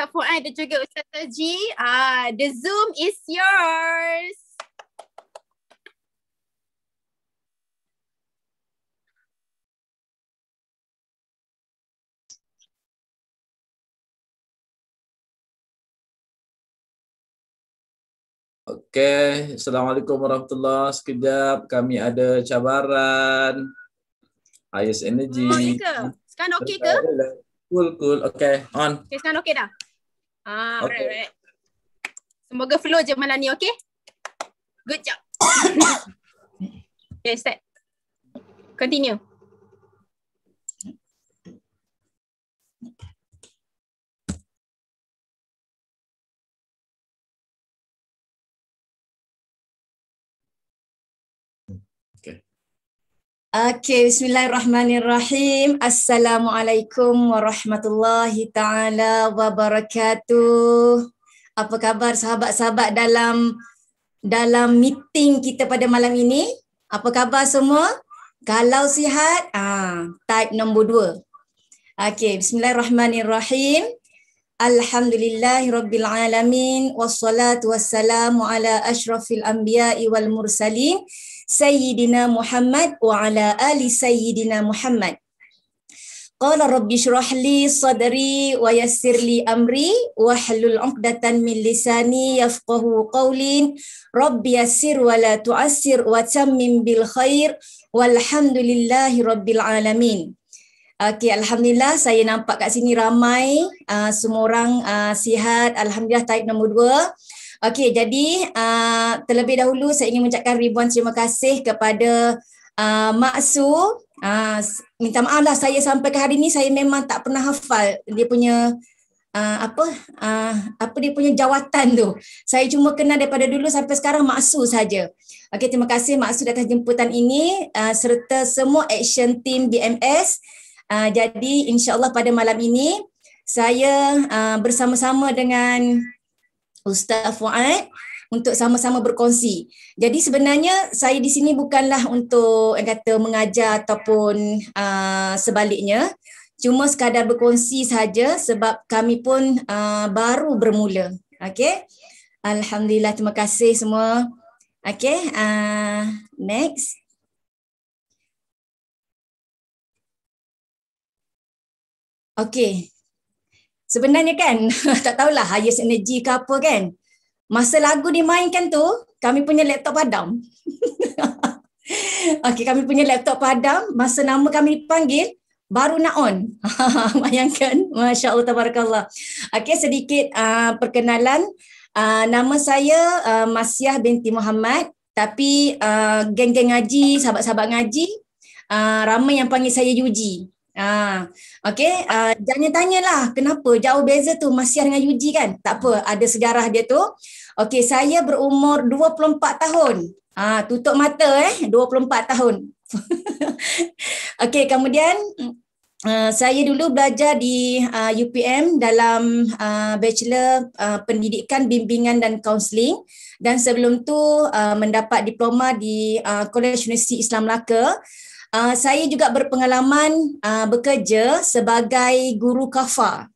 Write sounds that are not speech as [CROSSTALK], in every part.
Ustaz Fuad dan juga Ustaz Taji. Ah, the Zoom is yours. Okay, Assalamualaikum warahmatullahi Sekejap kami ada cabaran. Highest energy. Oh, ke? Sekarang okey ke? Cool, cool. Okay, on. Okay, sekarang okey dah. Ah, okay. right, right. Semoga flow je malam ni, okay? Good job. [COUGHS] okay, start. Continue. Okay, bismillahirrahmanirrahim. Assalamualaikum warahmatullahi ta'ala wabarakatuh. Apa khabar sahabat-sahabat dalam dalam meeting kita pada malam ini? Apa khabar semua? Kalau sihat, ah, type nombor dua. Okay, bismillahirrahmanirrahim. Alhamdulillahirrabbilalamin. Wassalatu wassalamu ala ashrafil anbiya'i wal mursalin. Alhamdulillahirrahmanirrahim. سيدنا محمد وعلى آل سيدنا محمد قال ربي اشرح لي صدري ويسر لي أمري واحلل عقدة من لساني يفقه قولي رب يسر ولا تعسر وتمم بالخير والحمد لله رب العالمين Okay, Alhamdulillah saya nampak kat sini ramai uh, semua orang uh, sihat. Alhamdulillah taib nombor dua. Okey, jadi uh, terlebih dahulu saya ingin mengucapkan ribuan terima kasih kepada uh, Mak Su. Uh, minta maaf lah saya sampai ke hari ini saya memang tak pernah hafal dia punya Uh, apa uh, apa dia punya jawatan tu saya cuma kenal daripada dulu sampai sekarang Mak Su saja okey terima kasih Mak Su atas jemputan ini uh, serta semua action team BMS uh, jadi insyaallah pada malam ini saya uh, bersama-sama dengan Ustaz Fuad untuk sama-sama berkongsi. Jadi sebenarnya saya di sini bukanlah untuk kata mengajar ataupun uh, sebaliknya. Cuma sekadar berkongsi saja sebab kami pun uh, baru bermula. Okey. Alhamdulillah terima kasih semua. Okey, uh, next. Okey sebenarnya kan [LAUGHS] tak tahulah highest energy ke apa kan masa lagu dimainkan tu kami punya laptop padam [LAUGHS] okey kami punya laptop padam masa nama kami dipanggil baru nak on [LAUGHS] bayangkan masya-Allah tabarakallah okey sedikit uh, perkenalan uh, nama saya uh, Masiah binti Muhammad tapi uh, geng-geng ngaji sahabat-sahabat ngaji Uh, ramai yang panggil saya Yuji. Ah, ha. okay, uh, jangan lah kenapa jauh beza tu Masyar dengan Yuji kan? Tak apa, ada sejarah dia tu. Okay, saya berumur 24 tahun. Ah, tutup mata eh, 24 tahun. [LAUGHS] okay, kemudian uh, saya dulu belajar di uh, UPM dalam uh, Bachelor uh, Pendidikan Bimbingan dan Counseling dan sebelum tu uh, mendapat diploma di uh, College Universiti Islam Melaka Uh, saya juga berpengalaman uh, bekerja sebagai guru kafa.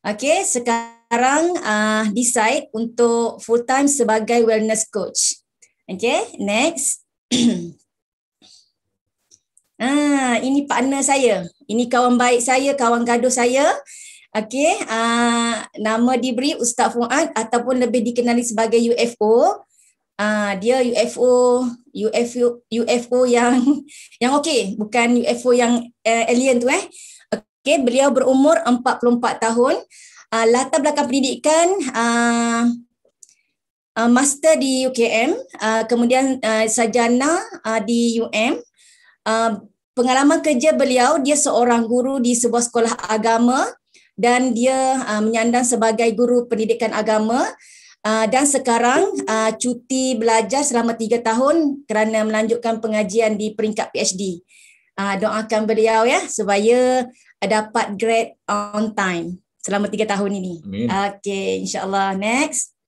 Okey, sekarang uh, decide untuk full time sebagai wellness coach. Okey, next. [CLEARS THROAT] ah, ini partner saya. Ini kawan baik saya, kawan gaduh saya. Okey, uh, nama diberi Ustaz Fuad ataupun lebih dikenali sebagai UFO uh, dia UFO UFO UFO yang [LAUGHS] yang okey bukan UFO yang uh, alien tu eh okey beliau berumur 44 tahun uh, latar belakang pendidikan uh, uh, master di UKM uh, kemudian uh, sarjana uh, di UM uh, pengalaman kerja beliau dia seorang guru di sebuah sekolah agama dan dia uh, menyandang sebagai guru pendidikan agama Ah, dan sekarang uh, cuti belajar selama tiga tahun kerana melanjutkan pengajian di peringkat PhD. Uh, ah, doakan beliau ya supaya dapat grade on time selama tiga tahun ini. Okay, insyaallah next.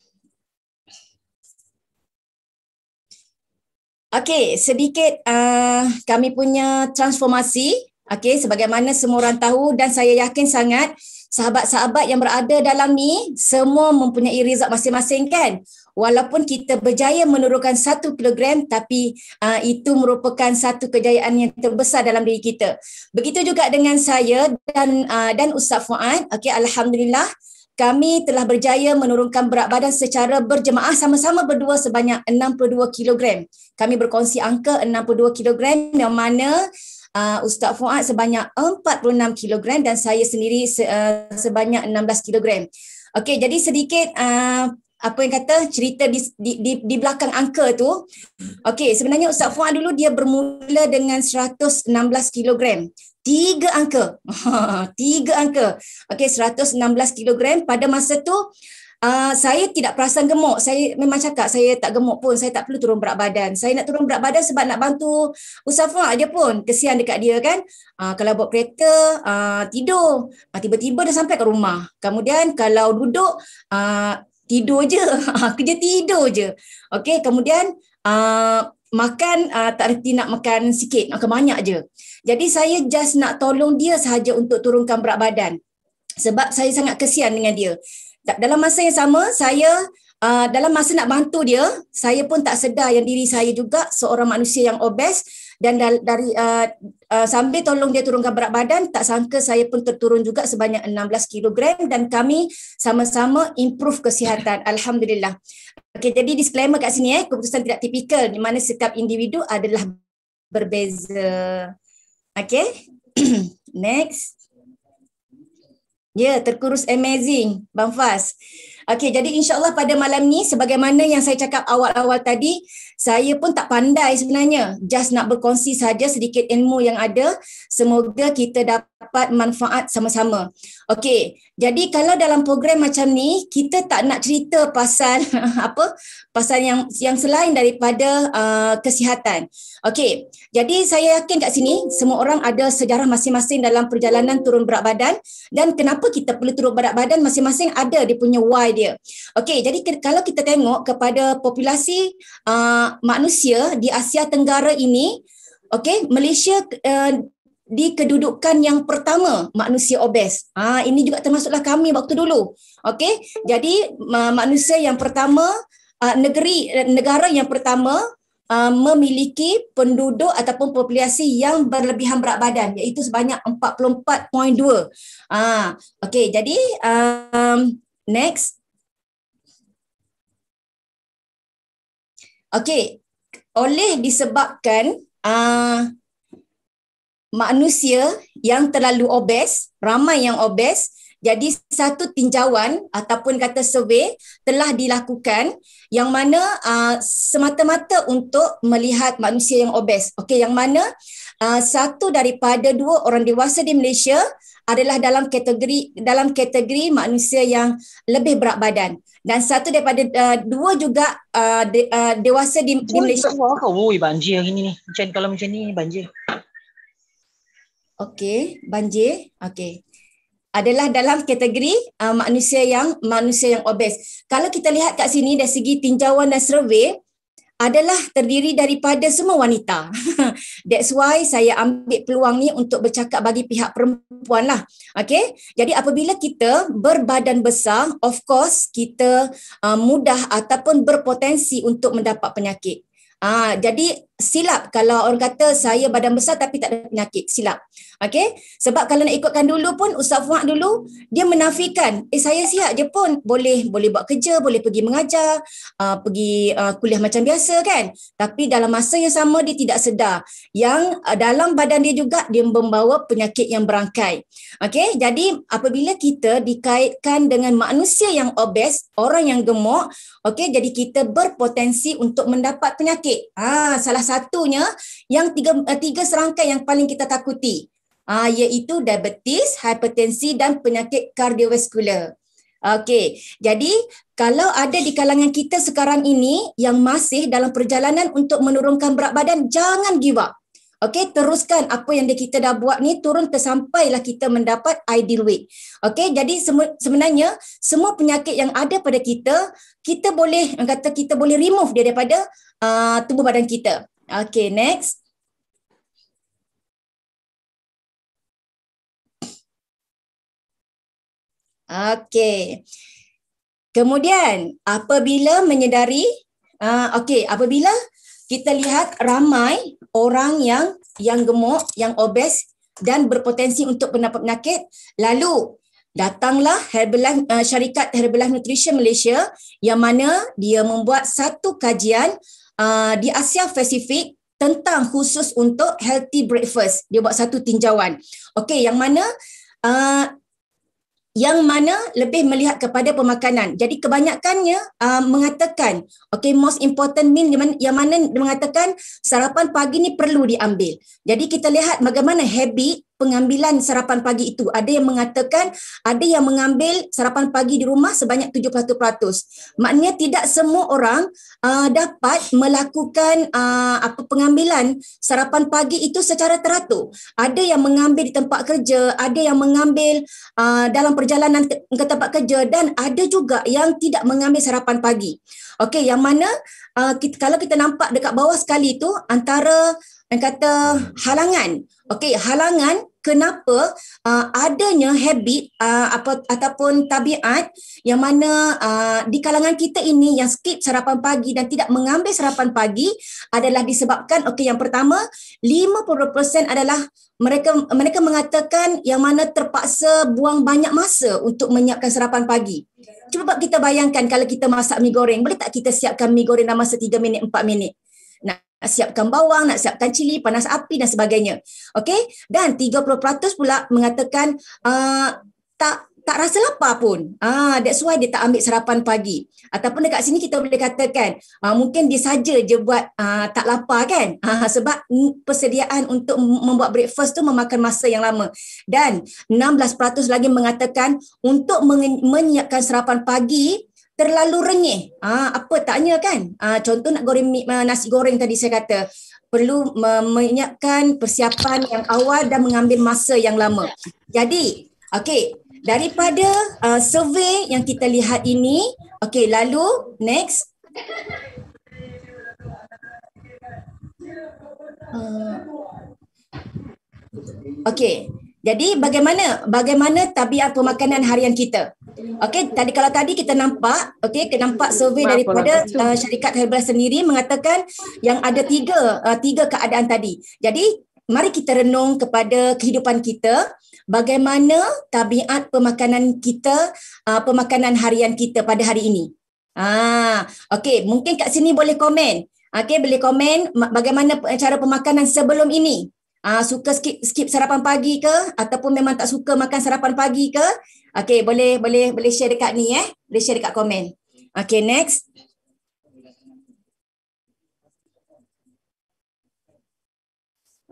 Okay, sedikit uh, kami punya transformasi. Okay, sebagaimana semua orang tahu dan saya yakin sangat sahabat-sahabat yang berada dalam ni semua mempunyai result masing-masing kan walaupun kita berjaya menurunkan satu kilogram tapi uh, itu merupakan satu kejayaan yang terbesar dalam diri kita begitu juga dengan saya dan uh, dan Ustaz Fuad Okay, alhamdulillah kami telah berjaya menurunkan berat badan secara berjemaah sama-sama berdua sebanyak 62 kilogram. Kami berkongsi angka 62 kilogram yang mana uh, Ustaz Fuad sebanyak 46 kg dan saya sendiri se, uh, sebanyak 16 kg. Okey, jadi sedikit uh, apa yang kata cerita di, di di di belakang angka tu. Okey, sebenarnya Ustaz Fuad dulu dia bermula dengan 116 kg. Tiga angka. [LAUGHS] Tiga angka. Okey, 116 kg pada masa tu Ah, saya tidak perasan gemuk. Saya memang cakap saya tak gemuk pun. Saya tak perlu turun berat badan. Saya nak turun berat badan sebab nak bantu Usafa dia pun. Kesian dekat dia kan. Uh, kalau buat kereta, uh, tidur. Uh, tiba-tiba dia sampai ke rumah. Kemudian kalau duduk, uh, tidur je. [LAUGHS] Kerja tidur je. Okay, kemudian... Uh, makan uh, tak reti nak makan sikit nak makan banyak je. Jadi saya just nak tolong dia sahaja untuk turunkan berat badan. Sebab saya sangat kesian dengan dia dalam masa yang sama saya uh, dalam masa nak bantu dia saya pun tak sedar yang diri saya juga seorang manusia yang obes dan dal- dari uh, uh, sambil tolong dia turunkan berat badan tak sangka saya pun terturun juga sebanyak 16 kilogram dan kami sama-sama improve kesihatan alhamdulillah okey jadi disclaimer kat sini eh keputusan tidak tipikal di mana setiap individu adalah berbeza okey [CLEARS THROAT] next Ya, yeah, terkurus amazing, Bang Fas. Okey, jadi insyaAllah pada malam ni, sebagaimana yang saya cakap awal-awal tadi, saya pun tak pandai sebenarnya. Just nak berkongsi saja sedikit ilmu yang ada. Semoga kita dapat manfaat sama-sama. Okey, jadi kalau dalam program macam ni, kita tak nak cerita pasal [LAUGHS] apa? Pasal yang yang selain daripada uh, kesihatan. Okey, jadi saya yakin kat sini semua orang ada sejarah masing-masing dalam perjalanan turun berat badan dan kenapa kita perlu turun berat badan masing-masing ada dia punya why dia. Okey, jadi ke- kalau kita tengok kepada populasi uh, manusia di Asia Tenggara ini, okey, Malaysia uh, di kedudukan yang pertama manusia obes. Ha, ini juga termasuklah kami waktu dulu. Okey, jadi ma- manusia yang pertama uh, negeri eh, negara yang pertama uh, memiliki penduduk ataupun populasi yang berlebihan berat badan iaitu sebanyak 44.2. Ah uh, okey jadi um next Okey oleh disebabkan uh, manusia yang terlalu obes, ramai yang obes, jadi satu tinjauan ataupun kata survey telah dilakukan yang mana uh, semata-mata untuk melihat manusia yang obes. Okey, yang mana uh, satu daripada dua orang dewasa di Malaysia adalah dalam kategori dalam kategori manusia yang lebih berat badan dan satu daripada uh, dua juga uh, de, uh, dewasa di, di Malaysia. Woi banjir yang ini ni. Macam kalau macam ni banjir. Okey, banjir. Okey adalah dalam kategori uh, manusia yang manusia yang obes. Kalau kita lihat kat sini dari segi tinjauan dan survey adalah terdiri daripada semua wanita. [LAUGHS] That's why saya ambil peluang ni untuk bercakap bagi pihak perempuan lah. Okay? Jadi apabila kita berbadan besar, of course kita uh, mudah ataupun berpotensi untuk mendapat penyakit. Ah, jadi silap kalau orang kata saya badan besar tapi tak ada penyakit silap okay sebab kalau nak ikutkan dulu pun ustaz Fuad dulu dia menafikan eh saya sihat je pun boleh boleh buat kerja boleh pergi mengajar uh, pergi uh, kuliah macam biasa kan tapi dalam masa yang sama dia tidak sedar yang uh, dalam badan dia juga dia membawa penyakit yang berangkai okay jadi apabila kita dikaitkan dengan manusia yang obes orang yang gemuk okay jadi kita berpotensi untuk mendapat penyakit ah salah satunya yang tiga eh, tiga serangkaian yang paling kita takuti uh, iaitu diabetes, hipertensi dan penyakit kardiovaskular. Okey, jadi kalau ada di kalangan kita sekarang ini yang masih dalam perjalanan untuk menurunkan berat badan, jangan give up. Okey, teruskan apa yang kita dah buat ni turun ke sampailah kita mendapat ideal weight. Okey, jadi sebenarnya semua penyakit yang ada pada kita, kita boleh kata kita boleh remove dia daripada uh, tubuh badan kita. Okay, next. Okay. Kemudian, apabila menyedari, uh, okay, apabila kita lihat ramai orang yang yang gemuk, yang obes dan berpotensi untuk pendapat penyakit, lalu datanglah Herbalife, uh, syarikat Herbalife Nutrition Malaysia yang mana dia membuat satu kajian Uh, di Asia Pasifik tentang khusus untuk healthy breakfast. Dia buat satu tinjauan. Okey, yang mana uh, yang mana lebih melihat kepada pemakanan. Jadi kebanyakannya uh, mengatakan, okay, most important mean yang mana, yang mana mengatakan sarapan pagi ni perlu diambil. Jadi kita lihat bagaimana habit pengambilan sarapan pagi itu. Ada yang mengatakan ada yang mengambil sarapan pagi di rumah sebanyak 71%. Maknanya tidak semua orang uh, dapat melakukan uh, apa pengambilan sarapan pagi itu secara teratur. Ada yang mengambil di tempat kerja, ada yang mengambil uh, dalam perjalanan ke, ke tempat kerja dan ada juga yang tidak mengambil sarapan pagi. Okey, yang mana uh, kita, kalau kita nampak dekat bawah sekali itu antara dan kata halangan. Okey, halangan kenapa uh, adanya habit uh, apa ataupun tabiat yang mana uh, di kalangan kita ini yang skip sarapan pagi dan tidak mengambil sarapan pagi adalah disebabkan okey yang pertama 50% adalah mereka mereka mengatakan yang mana terpaksa buang banyak masa untuk menyiapkan sarapan pagi. Cuba kita bayangkan kalau kita masak mi goreng, boleh tak kita siapkan mi goreng dalam masa 3 minit 4 minit? nak siapkan bawang, nak siapkan cili, panas api dan sebagainya. Okey? Dan 30% pula mengatakan uh, tak tak rasa lapar pun. Ah, that's why dia tak ambil sarapan pagi. Ataupun dekat sini kita boleh katakan, ah, mungkin dia saja je buat ah, tak lapar kan. [LAUGHS] Ah, sebab persediaan untuk membuat breakfast tu memakan masa yang lama. Dan 16% lagi mengatakan untuk menyiapkan sarapan pagi, terlalu rengih. Ah, apa taknya kan? Ah, contoh nak goreng ah, nasi goreng tadi saya kata perlu menyiapkan persiapan yang awal dan mengambil masa yang lama. Jadi, okey, daripada uh, survey yang kita lihat ini, okey, lalu next. Uh, okey. Jadi bagaimana bagaimana tabiat pemakanan harian kita? Okey, tadi kalau tadi kita nampak, okey, kita nampak survey daripada uh, syarikat Herbal sendiri mengatakan yang ada tiga uh, tiga keadaan tadi. Jadi, mari kita renung kepada kehidupan kita bagaimana tabiat pemakanan kita, uh, pemakanan harian kita pada hari ini. Ah, okey, mungkin kat sini boleh komen. Okey, boleh komen bagaimana cara pemakanan sebelum ini. Uh, suka skip, skip sarapan pagi ke ataupun memang tak suka makan sarapan pagi ke? Okey, boleh boleh boleh share dekat ni eh. Boleh share dekat komen. Okey, next.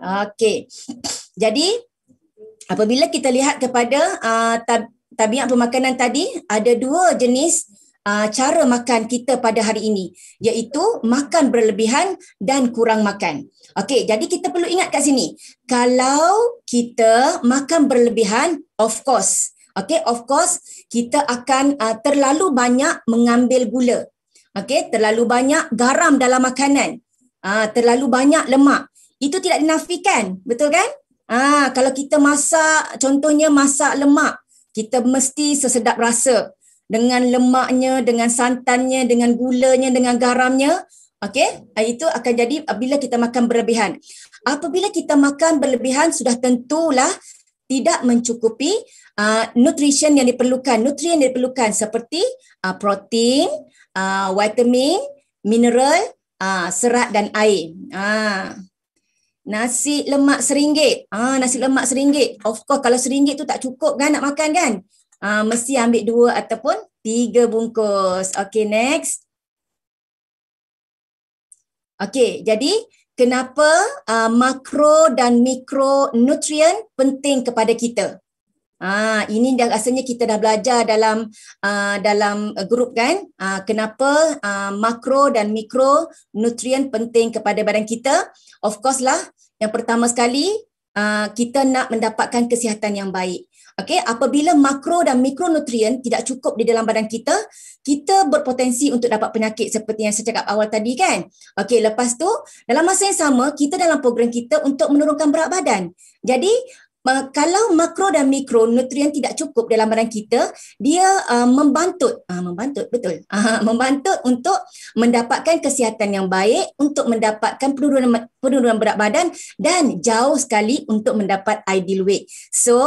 Okey. [CLEARS THROAT] Jadi apabila kita lihat kepada uh, tabiat pemakanan tadi, ada dua jenis uh, cara makan kita pada hari ini iaitu makan berlebihan dan kurang makan. Okey, jadi kita perlu ingat kat sini. Kalau kita makan berlebihan, of course. Okey, of course kita akan uh, terlalu banyak mengambil gula. Okey, terlalu banyak garam dalam makanan. Uh, terlalu banyak lemak. Itu tidak dinafikan, betul kan? Ah, kalau kita masak, contohnya masak lemak, kita mesti sesedap rasa dengan lemaknya, dengan santannya, dengan gulanya, dengan garamnya, okey? Ah, itu akan jadi bila kita makan berlebihan. Apabila kita makan berlebihan sudah tentulah tidak mencukupi uh, nutrition yang diperlukan, nutrien yang diperlukan seperti uh, protein, uh, vitamin, mineral, uh, serat dan air. Uh. Nasi lemak seringgit. Ah, nasi lemak seringgit. Of course, kalau seringgit tu tak cukup kan nak makan kan? uh, mesti ambil dua ataupun tiga bungkus. Okay, next. Okay, jadi kenapa uh, makro dan mikro nutrien penting kepada kita? Ah, ini dah asalnya kita dah belajar dalam uh, dalam grup kan? Ah, kenapa uh, makro dan mikro nutrien penting kepada badan kita? Of course lah, yang pertama sekali uh, kita nak mendapatkan kesihatan yang baik. Okey, apabila makro dan mikronutrien tidak cukup di dalam badan kita, kita berpotensi untuk dapat penyakit seperti yang saya cakap awal tadi kan. Okey, lepas tu dalam masa yang sama kita dalam program kita untuk menurunkan berat badan. Jadi, kalau makro dan mikro nutrien tidak cukup dalam badan kita, dia uh, membantut, uh, membantut betul, uh, [LAUGHS] membantut untuk mendapatkan kesihatan yang baik, untuk mendapatkan penurunan penurunan berat badan dan jauh sekali untuk mendapat ideal weight. So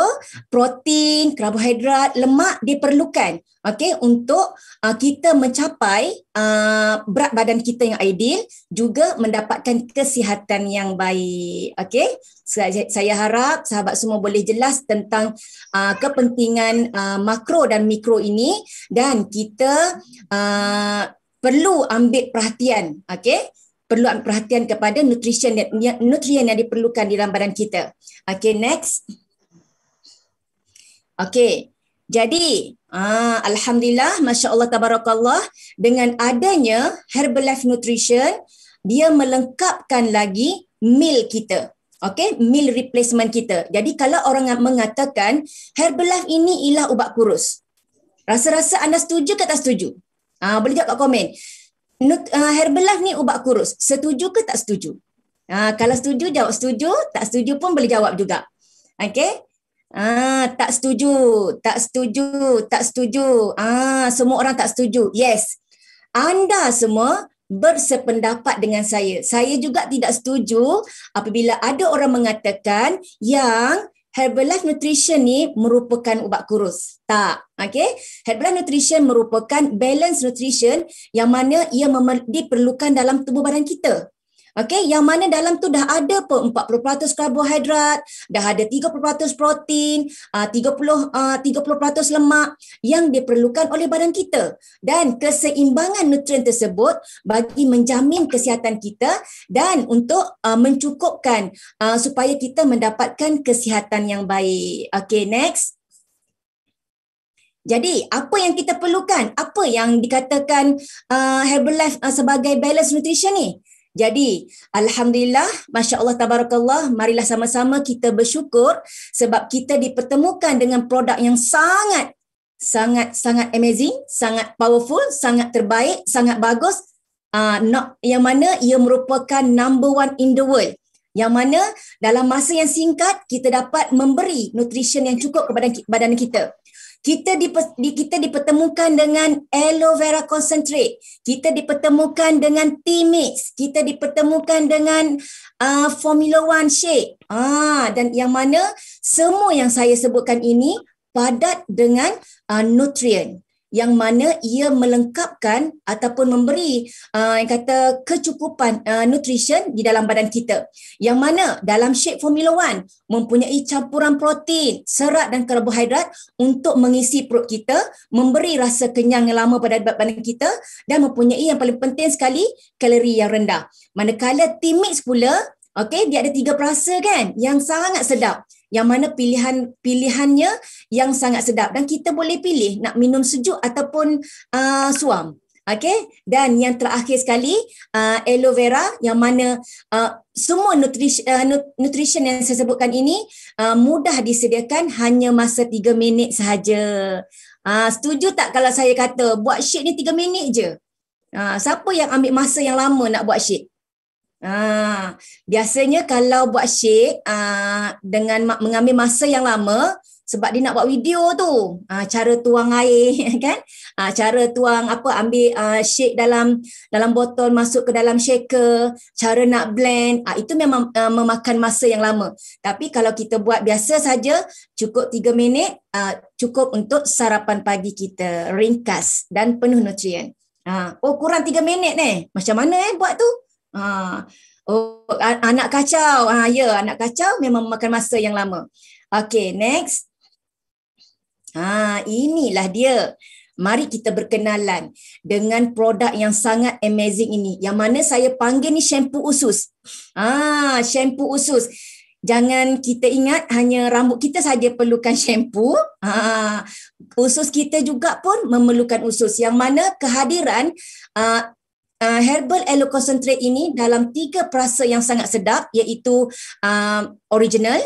protein, karbohidrat, lemak diperlukan okey untuk uh, kita mencapai uh, berat badan kita yang ideal juga mendapatkan kesihatan yang baik okey saya, saya harap sahabat semua boleh jelas tentang uh, kepentingan uh, makro dan mikro ini dan kita uh, perlu ambil perhatian okey perlu ambil perhatian kepada nutrition nutrien yang diperlukan di dalam badan kita okey next okey jadi, ah, alhamdulillah, masya Allah, tabarakallah, dengan adanya Herbalife Nutrition, dia melengkapkan lagi meal kita. Okay, meal replacement kita. Jadi kalau orang mengatakan Herbalife ini ialah ubat kurus. Rasa-rasa anda setuju ke tak setuju? Ah, boleh jawab kat komen. Nut, uh, Herbalife ni ubat kurus. Setuju ke tak setuju? Ah, kalau setuju jawab setuju, tak setuju pun boleh jawab juga. Okay, Ah, tak setuju, tak setuju, tak setuju. Ah, semua orang tak setuju. Yes. Anda semua bersependapat dengan saya. Saya juga tidak setuju apabila ada orang mengatakan yang Herbalife Nutrition ni merupakan ubat kurus. Tak. Okay. Herbalife Nutrition merupakan balance nutrition yang mana ia memer- diperlukan dalam tubuh badan kita. Okey, yang mana dalam tu dah ada pun 40% karbohidrat, dah ada 30% protein, 30 ah, 30% ah, lemak yang diperlukan oleh badan kita. Dan keseimbangan nutrien tersebut bagi menjamin kesihatan kita dan untuk ah, mencukupkan supaya kita mendapatkan kesihatan yang baik. Okey, next. Jadi apa yang kita perlukan? Apa yang dikatakan Herbalife sebagai balance nutrition ni? Jadi, alhamdulillah, masya-Allah tabarakallah, marilah sama-sama kita bersyukur sebab kita dipertemukan dengan produk yang sangat sangat sangat amazing, sangat powerful, sangat terbaik, sangat bagus. Uh, ah, not, yang mana ia merupakan number one in the world yang mana dalam masa yang singkat kita dapat memberi nutrition yang cukup kepada badan kita kita di kita dipertemukan dengan aloe vera concentrate kita dipertemukan dengan tea mix kita dipertemukan dengan uh, formula one shake ah dan yang mana semua yang saya sebutkan ini padat dengan uh, nutrient yang mana ia melengkapkan ataupun memberi uh, yang kata kecukupan uh, nutrition di dalam badan kita. Yang mana dalam shape formula one mempunyai campuran protein, serat dan karbohidrat untuk mengisi perut kita, memberi rasa kenyang yang lama pada badan kita dan mempunyai yang paling penting sekali kalori yang rendah. Manakala timix pula, okay, dia ada tiga perasa kan yang sangat sedap yang mana pilihan pilihannya yang sangat sedap dan kita boleh pilih nak minum sejuk ataupun uh, suam. Okey dan yang terakhir sekali uh, aloe vera yang mana uh, semua nutrition uh, nutrition yang saya sebutkan ini uh, mudah disediakan hanya masa 3 minit sahaja. Uh, setuju tak kalau saya kata buat shake ni 3 minit je? Uh, siapa yang ambil masa yang lama nak buat shake? Ah, biasanya kalau buat shake ah, dengan mengambil masa yang lama sebab dia nak buat video tu. Ah, cara tuang air [LAUGHS] kan? Ah, cara tuang apa ambil ah, shake dalam dalam botol masuk ke dalam shaker, cara nak blend, ah, itu memang ah, memakan masa yang lama. Tapi kalau kita buat biasa saja cukup 3 minit ah, cukup untuk sarapan pagi kita ringkas dan penuh nutrien. Ah, oh kurang 3 minit ni. Macam mana eh buat tu? Ha. Oh, anak kacau. Ha, ya, anak kacau memang memakan masa yang lama. Okay, next. Ha, inilah dia. Mari kita berkenalan dengan produk yang sangat amazing ini. Yang mana saya panggil ni shampoo usus. Ha, shampoo usus. Jangan kita ingat hanya rambut kita saja perlukan [LAUGHS] shampoo. Ha, usus kita juga pun memerlukan usus. Yang mana kehadiran uh, uh, herbal aloe concentrate ini dalam tiga perasa yang sangat sedap iaitu uh, original,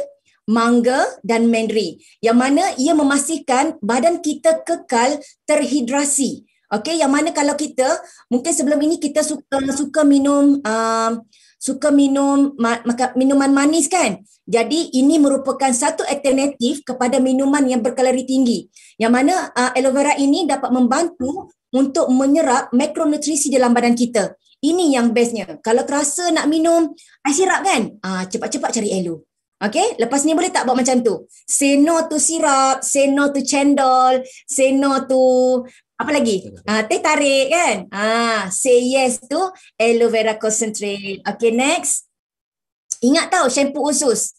mangga dan mandri yang mana ia memastikan badan kita kekal terhidrasi. Okey, yang mana kalau kita mungkin sebelum ini kita suka suka minum uh, suka minum ma- maka, minuman manis kan? Jadi ini merupakan satu alternatif kepada minuman yang berkalori tinggi. Yang mana uh, aloe vera ini dapat membantu untuk menyerap makronutrisi dalam badan kita. Ini yang bestnya. Kalau terasa nak minum air sirap kan? Uh, cepat-cepat cari elu. Okay, lepas ni boleh tak buat macam tu? Seno tu sirap, seno tu cendol, seno tu apa lagi? Ah, teh tarik kan? Ah, say yes to aloe vera concentrate. Okay, next. Ingat tau shampoo usus.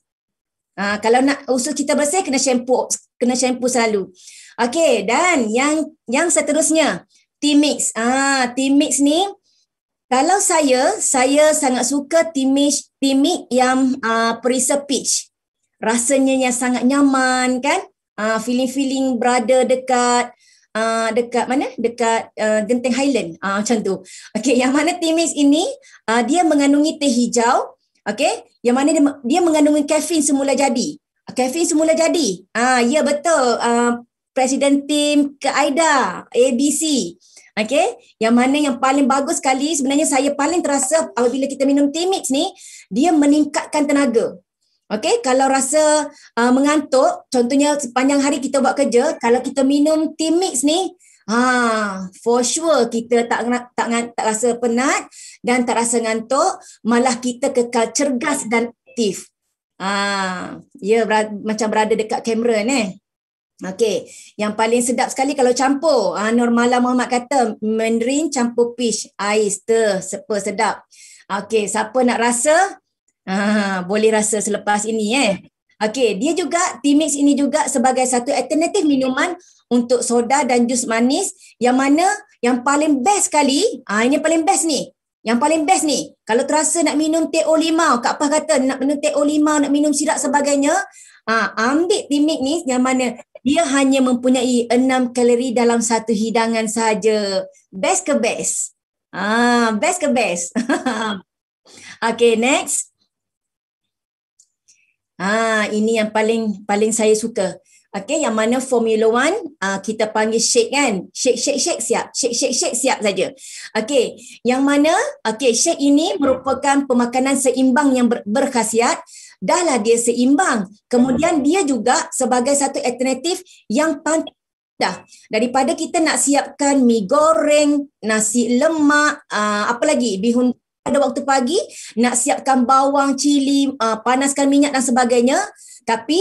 Uh, kalau nak usus kita bersih kena shampoo kena shampoo selalu. Okey dan yang yang seterusnya T-Mix. Ah uh, T-Mix ni kalau saya saya sangat suka T-Mix T-Mix yang uh, perisa peach. Rasanya yang sangat nyaman kan? Uh, feeling-feeling berada dekat uh, dekat mana? Dekat uh, Genting Highland. Ah uh, macam tu. Okey yang mana T-Mix ini uh, dia mengandungi teh hijau Okay, yang mana dia, dia mengandungi kafein semula jadi. Kafein semula jadi. Ah, ya betul. Ah, Presiden tim ke AIDA, ABC. Okay, yang mana yang paling bagus sekali sebenarnya saya paling terasa apabila kita minum Timix ni, dia meningkatkan tenaga. Okay, kalau rasa uh, mengantuk, contohnya sepanjang hari kita buat kerja, kalau kita minum Timix ni, ha, for sure kita tak tak tak, tak rasa penat dan tak rasa ngantuk, malah kita kekal cergas dan aktif. Ah, ya berada, macam berada dekat kamera ni. Okey, yang paling sedap sekali kalau campur. Ah, Nurmala Muhammad kata, mandarin campur peach, ais, ter, super sedap. Okey, siapa nak rasa? Ah, boleh rasa selepas ini eh. Okey, dia juga, T-Mix ini juga sebagai satu alternatif minuman untuk soda dan jus manis yang mana yang paling best sekali, ah, ini paling best ni, yang paling best ni, kalau terasa nak minum teh O5, Kak Pah kata nak minum teh O5, nak minum sirap sebagainya, ah ha, ambil timik ni yang mana dia hanya mempunyai enam kalori dalam satu hidangan saja. Best ke best? Ah, ha, best ke best? [LAUGHS] okay, next. Ah, ha, ini yang paling paling saya suka. Okay, yang mana Formula One uh, kita panggil shake kan? Shake, shake, shake siap. Shake, shake, shake siap saja. Okay, yang mana okay, shake ini merupakan pemakanan seimbang yang ber- berkhasiat. Dahlah dia seimbang. Kemudian dia juga sebagai satu alternatif yang pantas dah daripada kita nak siapkan mi goreng nasi lemak uh, apa lagi bihun pada waktu pagi nak siapkan bawang cili uh, panaskan minyak dan sebagainya tapi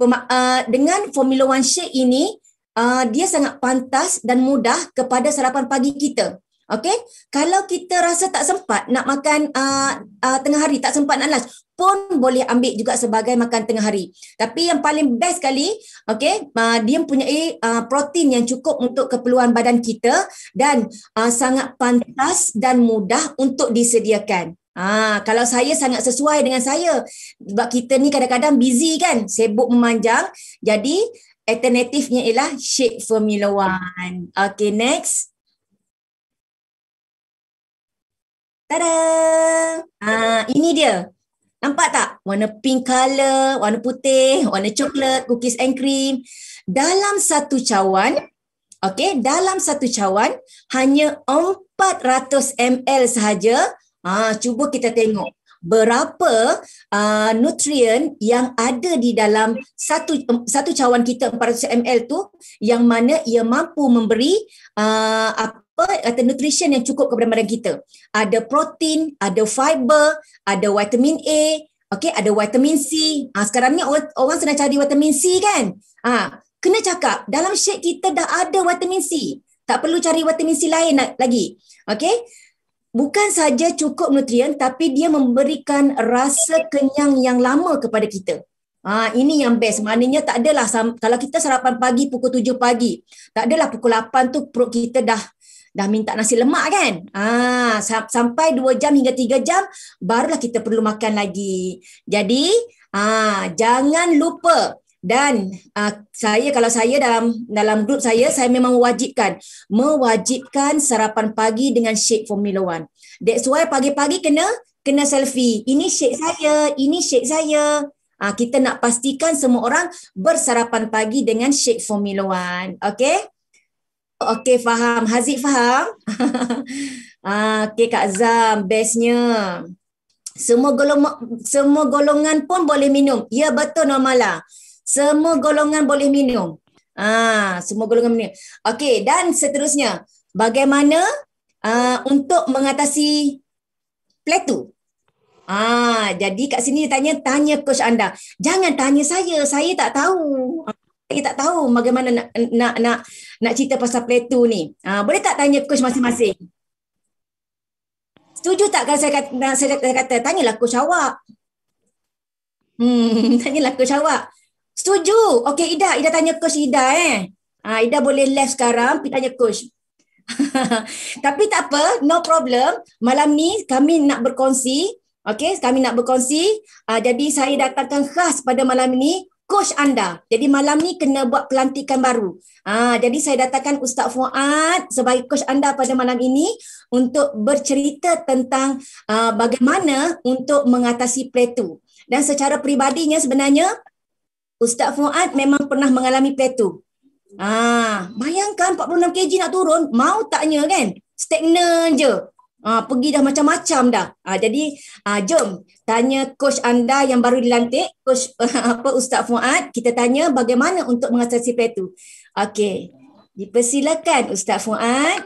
Pema, uh, dengan formula one shake ini uh, dia sangat pantas dan mudah kepada sarapan pagi kita. Okay, kalau kita rasa tak sempat nak makan uh, uh, tengah hari, tak sempat nak lunch pun boleh ambil juga sebagai makan tengah hari. Tapi yang paling best sekali, okay, uh, dia mempunyai uh, protein yang cukup untuk keperluan badan kita dan uh, sangat pantas dan mudah untuk disediakan. Ha, kalau saya sangat sesuai dengan saya Sebab kita ni kadang-kadang busy kan Sibuk memanjang Jadi alternatifnya ialah Shape Formula One Okay next Tada! Ha, ini dia. Nampak tak? Warna pink colour, warna putih, warna coklat, cookies and cream. Dalam satu cawan, okay, dalam satu cawan, hanya 400 ml sahaja Ah, cuba kita tengok berapa uh, nutrien yang ada di dalam satu satu cawan kita 400 ml tu yang mana ia mampu memberi uh, apa kata nutrition yang cukup kepada badan kita. Ada protein, ada fiber, ada vitamin A, okey ada vitamin C. Ah, sekarang ni orang, orang senang cari vitamin C kan? Ah, kena cakap dalam shake kita dah ada vitamin C. Tak perlu cari vitamin C lain lagi. Okey? bukan saja cukup nutrien tapi dia memberikan rasa kenyang yang lama kepada kita. Ha, ini yang best. Maknanya tak adalah kalau kita sarapan pagi pukul 7 pagi, tak adalah pukul 8 tu perut kita dah dah minta nasi lemak kan? Ah ha, sampai 2 jam hingga 3 jam barulah kita perlu makan lagi. Jadi, ah ha, jangan lupa dan uh, saya kalau saya dalam dalam grup saya saya memang wajibkan mewajibkan sarapan pagi dengan shake formula 1 that's why pagi-pagi kena kena selfie ini shake saya ini shake saya uh, kita nak pastikan semua orang bersarapan pagi dengan shake formula 1 okey okey faham Haziq faham [LAUGHS] ah uh, okey Kak Zam bestnya semua golongan semua golongan pun boleh minum ya betul normala semua golongan boleh minum. Ah, ha, semua golongan minum. Okey, dan seterusnya, bagaimana uh, untuk mengatasi pletu? Ah, ha, jadi kat sini tanya tanya coach anda. Jangan tanya saya, saya tak tahu. Ha, saya tak tahu bagaimana nak nak nak nak cerita pasal pletu ni. Ah, ha, boleh tak tanya coach masing-masing? Setuju tak kalau saya kata, saya kata, tanyalah coach awak. Hmm, [LAUGHS] tanyalah coach awak. Setuju. Okey Ida, Ida tanya coach Ida eh. Ha, Ida boleh left sekarang, pergi tanya coach. [LAUGHS] Tapi tak apa, no problem. Malam ni kami nak berkongsi. Okey, kami nak berkongsi. Uh, jadi saya datangkan khas pada malam ni coach anda. Jadi malam ni kena buat pelantikan baru. Ah, jadi saya datangkan Ustaz Fuad sebagai coach anda pada malam ini untuk bercerita tentang uh, bagaimana untuk mengatasi pletu. Dan secara peribadinya sebenarnya Ustaz Fuad memang pernah mengalami plateau. Ha, bayangkan 46 kg nak turun, mau taknya kan? Stagnan je. Ha, pergi dah macam-macam dah. Ha, jadi ha, jom tanya coach anda yang baru dilantik, coach [LAUGHS] apa Ustaz Fuad, kita tanya bagaimana untuk mengatasi plateau. Okey. Dipersilakan Ustaz Fuad.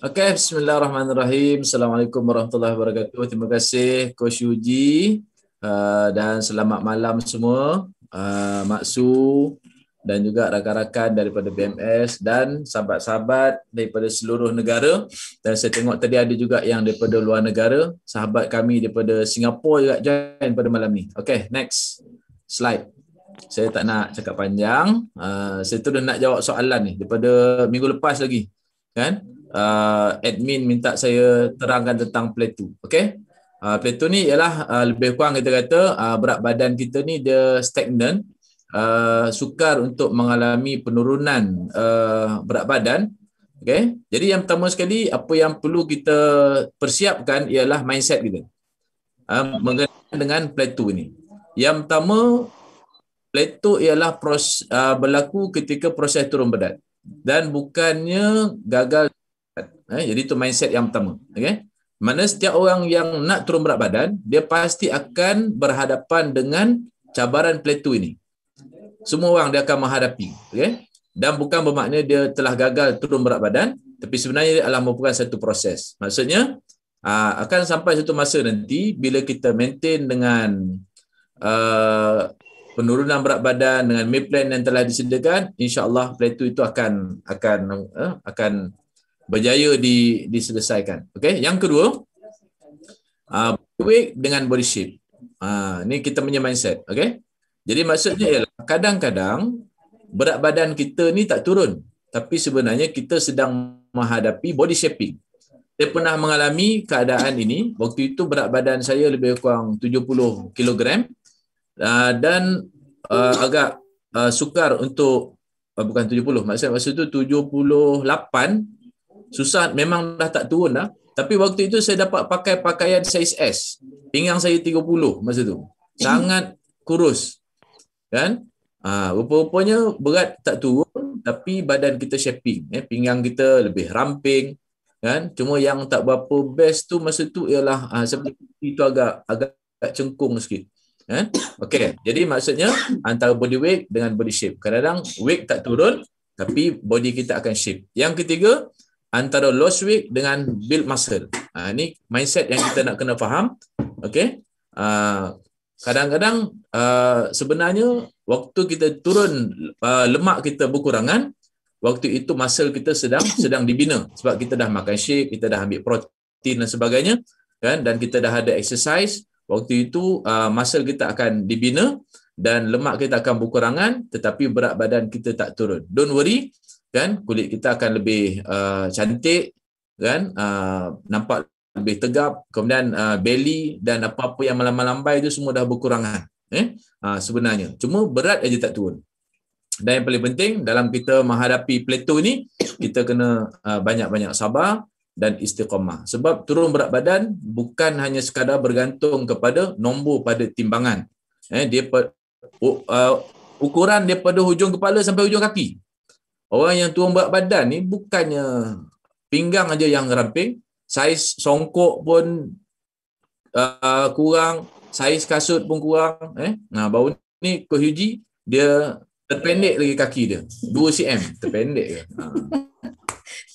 Okey, Bismillahirrahmanirrahim. Assalamualaikum warahmatullahi wabarakatuh. Terima kasih Coach Yuji uh, dan selamat malam semua uh, Maksu dan juga rakan-rakan daripada BMS dan sahabat-sahabat daripada seluruh negara dan saya tengok tadi ada juga yang daripada luar negara sahabat kami daripada Singapura juga join pada malam ni Okay, next slide saya tak nak cakap panjang uh, saya dah nak jawab soalan ni daripada minggu lepas lagi kan uh, admin minta saya terangkan tentang Plato okey Uh, ni ialah uh, lebih kurang kita kata uh, berat badan kita ni dia stagnant, uh, sukar untuk mengalami penurunan uh, berat badan Okay, jadi yang pertama sekali apa yang perlu kita persiapkan ialah mindset kita uh, mengenai dengan plato ini yang pertama plato ialah pros, uh, berlaku ketika proses turun berat dan bukannya gagal eh, jadi itu mindset yang pertama Okay. Maksudnya setiap orang yang nak turun berat badan, dia pasti akan berhadapan dengan cabaran plateau ini. Semua orang dia akan menghadapi. Okay? Dan bukan bermakna dia telah gagal turun berat badan, tapi sebenarnya dia adalah merupakan satu proses. Maksudnya, ah, akan sampai satu masa nanti bila kita maintain dengan uh, penurunan berat badan dengan meal plan yang telah disediakan insyaallah plateau itu akan akan uh, akan berjaya di, diselesaikan. Okey, yang kedua, uh, dengan body shape. Uh, ni kita punya mindset. Okey, jadi maksudnya ialah kadang-kadang berat badan kita ni tak turun. Tapi sebenarnya kita sedang menghadapi body shaping. Saya pernah mengalami keadaan ini. Waktu itu berat badan saya lebih kurang 70 kg. Uh, dan uh, agak uh, sukar untuk uh, bukan 70 maksud maksud tu susah memang dah tak turun dah tapi waktu itu saya dapat pakai pakaian saiz S pinggang saya 30 masa tu sangat kurus kan ha, rupa-rupanya berat tak turun tapi badan kita shaping eh? pinggang kita lebih ramping kan cuma yang tak berapa best tu masa tu ialah ha, seperti itu agak agak, agak cengkung sikit kan eh? okey jadi maksudnya antara body weight dengan body shape kadang-kadang weight tak turun tapi body kita akan shape yang ketiga antara lose week dengan build muscle. Ha, ini mindset yang kita nak kena faham. Okay. Ha, kadang-kadang uh, sebenarnya waktu kita turun uh, lemak kita berkurangan, waktu itu muscle kita sedang [COUGHS] sedang dibina sebab kita dah makan shake, kita dah ambil protein dan sebagainya kan dan kita dah ada exercise waktu itu uh, muscle kita akan dibina dan lemak kita akan berkurangan tetapi berat badan kita tak turun don't worry kan kulit kita akan lebih uh, cantik kan uh, nampak lebih tegap kemudian uh, belly dan apa-apa yang melambai-lambai itu semua dah berkurangan eh uh, sebenarnya cuma berat aja tak turun dan yang paling penting dalam kita menghadapi plateau ni kita kena uh, banyak-banyak sabar dan istiqamah sebab turun berat badan bukan hanya sekadar bergantung kepada nombor pada timbangan eh dia uh, ukuran daripada hujung kepala sampai hujung kaki Orang yang turun berat badan ni bukannya pinggang aja yang ramping, saiz songkok pun uh, kurang, saiz kasut pun kurang eh. Nah, baru ni Ko Hyuji dia terpendek lagi kaki dia. 2 cm terpendek. Ha.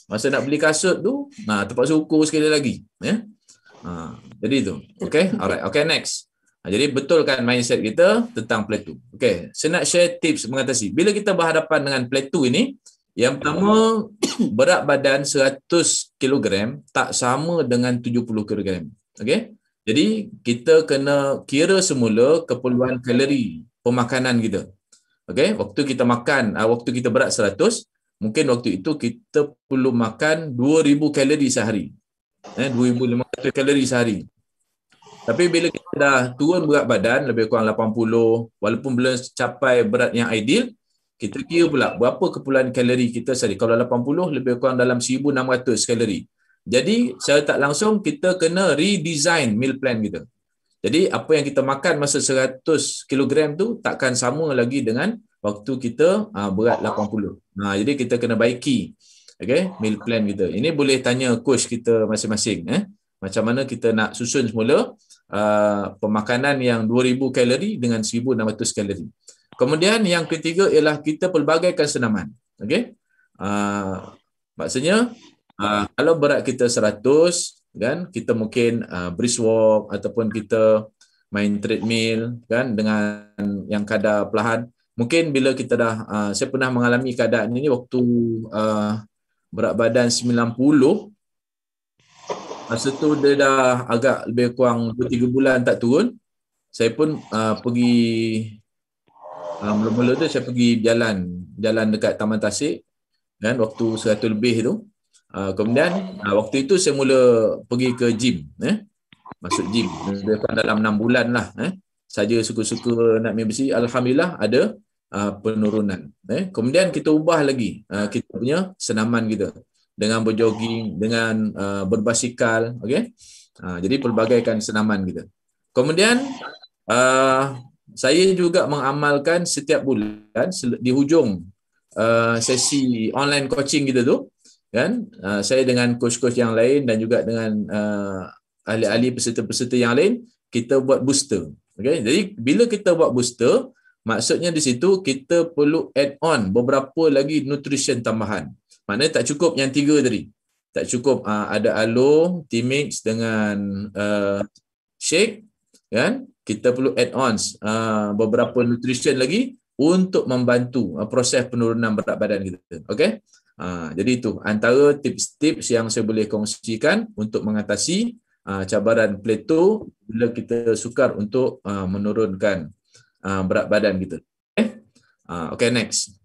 Masa nak beli kasut tu, nah terpaksa ukur sekali lagi, ya. Yeah? Ha, jadi tu. Okay, alright. Okay, next. Ha, jadi betulkan mindset kita tentang Plato. Okey, saya nak share tips mengatasi. Bila kita berhadapan dengan Plato ini, yang pertama, [COUGHS] berat badan 100 kg tak sama dengan 70 kg. Okey, jadi kita kena kira semula keperluan kalori pemakanan kita. Okey, waktu kita makan, ah, waktu kita berat 100, mungkin waktu itu kita perlu makan 2,000 kalori sehari. Eh, 2,500 kalori sehari. Tapi bila kita dah turun berat badan lebih kurang 80 walaupun belum capai berat yang ideal, kita kira pula berapa kepulan kalori kita sehari. Kalau 80 lebih kurang dalam 1600 kalori. Jadi secara tak langsung kita kena redesign meal plan kita. Jadi apa yang kita makan masa 100 kilogram tu takkan sama lagi dengan waktu kita uh, berat 80. Nah, jadi kita kena baiki okay, meal plan kita. Ini boleh tanya coach kita masing-masing. Eh? Macam mana kita nak susun semula Uh, pemakanan yang 2000 kalori dengan 1600 kalori. Kemudian yang ketiga ialah kita pelbagaikan senaman. Okay, Uh, maksudnya uh, kalau berat kita 100 kan kita mungkin uh, brisk walk ataupun kita main treadmill kan dengan yang kadar perlahan mungkin bila kita dah uh, saya pernah mengalami keadaan ini waktu uh, berat badan 90 masa tu dia dah agak lebih kurang 2 3 bulan tak turun saya pun uh, pergi uh, mula-mula tu saya pergi jalan jalan dekat Taman Tasik kan waktu 100 lebih tu uh, kemudian uh, waktu itu saya mula pergi ke gym eh masuk gym lebih kurang dalam 6 bulan lah eh saja suka-suka nak main besi alhamdulillah ada uh, penurunan eh kemudian kita ubah lagi uh, kita punya senaman kita dengan berjoging, dengan uh, berbasikal, okey. Uh, ah, jadi pelbagaikan senaman kita. Kemudian uh, saya juga mengamalkan setiap bulan di hujung uh, sesi online coaching kita tu kan uh, saya dengan coach-coach yang lain dan juga dengan uh, ahli-ahli peserta-peserta yang lain kita buat booster. Okey. Jadi bila kita buat booster, maksudnya di situ kita perlu add on beberapa lagi nutrition tambahan. Maknanya tak cukup yang tiga tadi. Tak cukup uh, ada alo, timix dengan uh, ah, shake. Kan? Kita perlu add-ons uh, ah, beberapa nutrition lagi untuk membantu uh, proses penurunan berat badan kita. Okay? Uh, jadi itu antara tips-tips yang saya boleh kongsikan untuk mengatasi uh, cabaran plateau bila kita sukar untuk uh, menurunkan uh, berat badan kita. Okay, uh, okay next.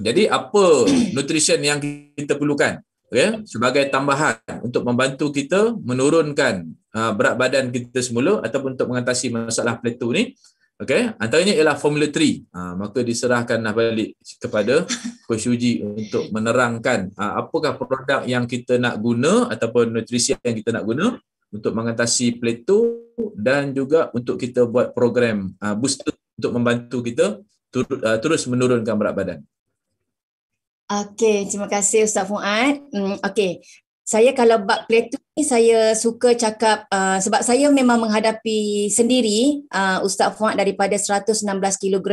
Jadi apa [COUGHS] nutrition yang kita perlukan? Ya, sebagai tambahan untuk membantu kita menurunkan uh, berat badan kita semula ataupun untuk mengatasi masalah plateau ni. okay? antaranya ialah formula 3. Uh, maka diserahkan dah balik kepada [COUGHS] Coach Yuji untuk menerangkan uh, apakah produk yang kita nak guna ataupun nutrisi yang kita nak guna untuk mengatasi plateau dan juga untuk kita buat program uh, booster untuk membantu kita tur- uh, terus menurunkan berat badan. Okey, terima kasih Ustaz Fuad. Hmm, Okey, saya kalau bab platu ni saya suka cakap uh, sebab saya memang menghadapi sendiri uh, Ustaz Fuad daripada 116 kg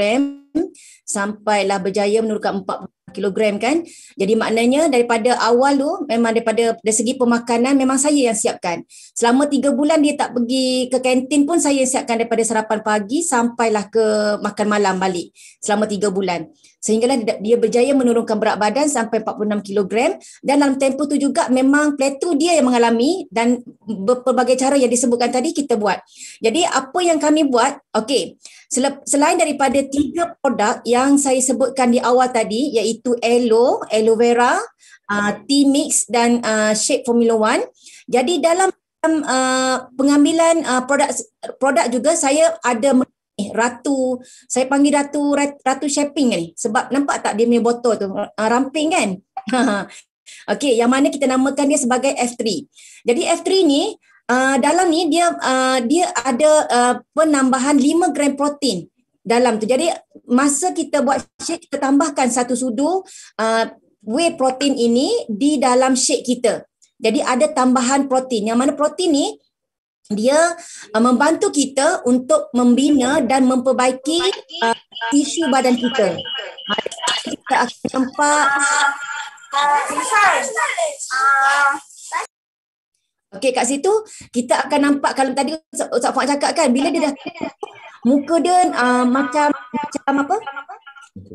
sampailah berjaya menurunkan 40 kg kan. Jadi maknanya daripada awal tu memang daripada dari segi pemakanan memang saya yang siapkan. Selama 3 bulan dia tak pergi ke kantin pun saya siapkan daripada sarapan pagi sampailah ke makan malam balik selama 3 bulan sehinggalah dia berjaya menurunkan berat badan sampai 46 kg dan dalam tempoh tu juga memang plateau dia yang mengalami dan berbagai cara yang disebutkan tadi kita buat. Jadi apa yang kami buat, okey. Selain daripada tiga produk yang saya sebutkan di awal tadi iaitu Elo, Aloe Vera, uh, Tea Mix dan uh, Shape Formula One. Jadi dalam um, uh, pengambilan uh, produk produk juga saya ada eh ratu saya panggil ratu ratu Shaping ni sebab nampak tak dia punya botol tu ah, ramping kan [LAUGHS] okey yang mana kita namakan dia sebagai F3 jadi F3 ni uh, dalam ni dia uh, dia ada uh, penambahan 5 gram protein dalam tu jadi masa kita buat shake kita tambahkan satu sudu uh, whey protein ini di dalam shake kita jadi ada tambahan protein yang mana protein ni dia uh, membantu kita untuk membina dan memperbaiki uh, tisu badan kita. Kita akan nampak. Okey kat situ kita akan nampak kalau tadi Ustaz Fuad cakap kan bila dia dah muka dia uh, macam macam apa?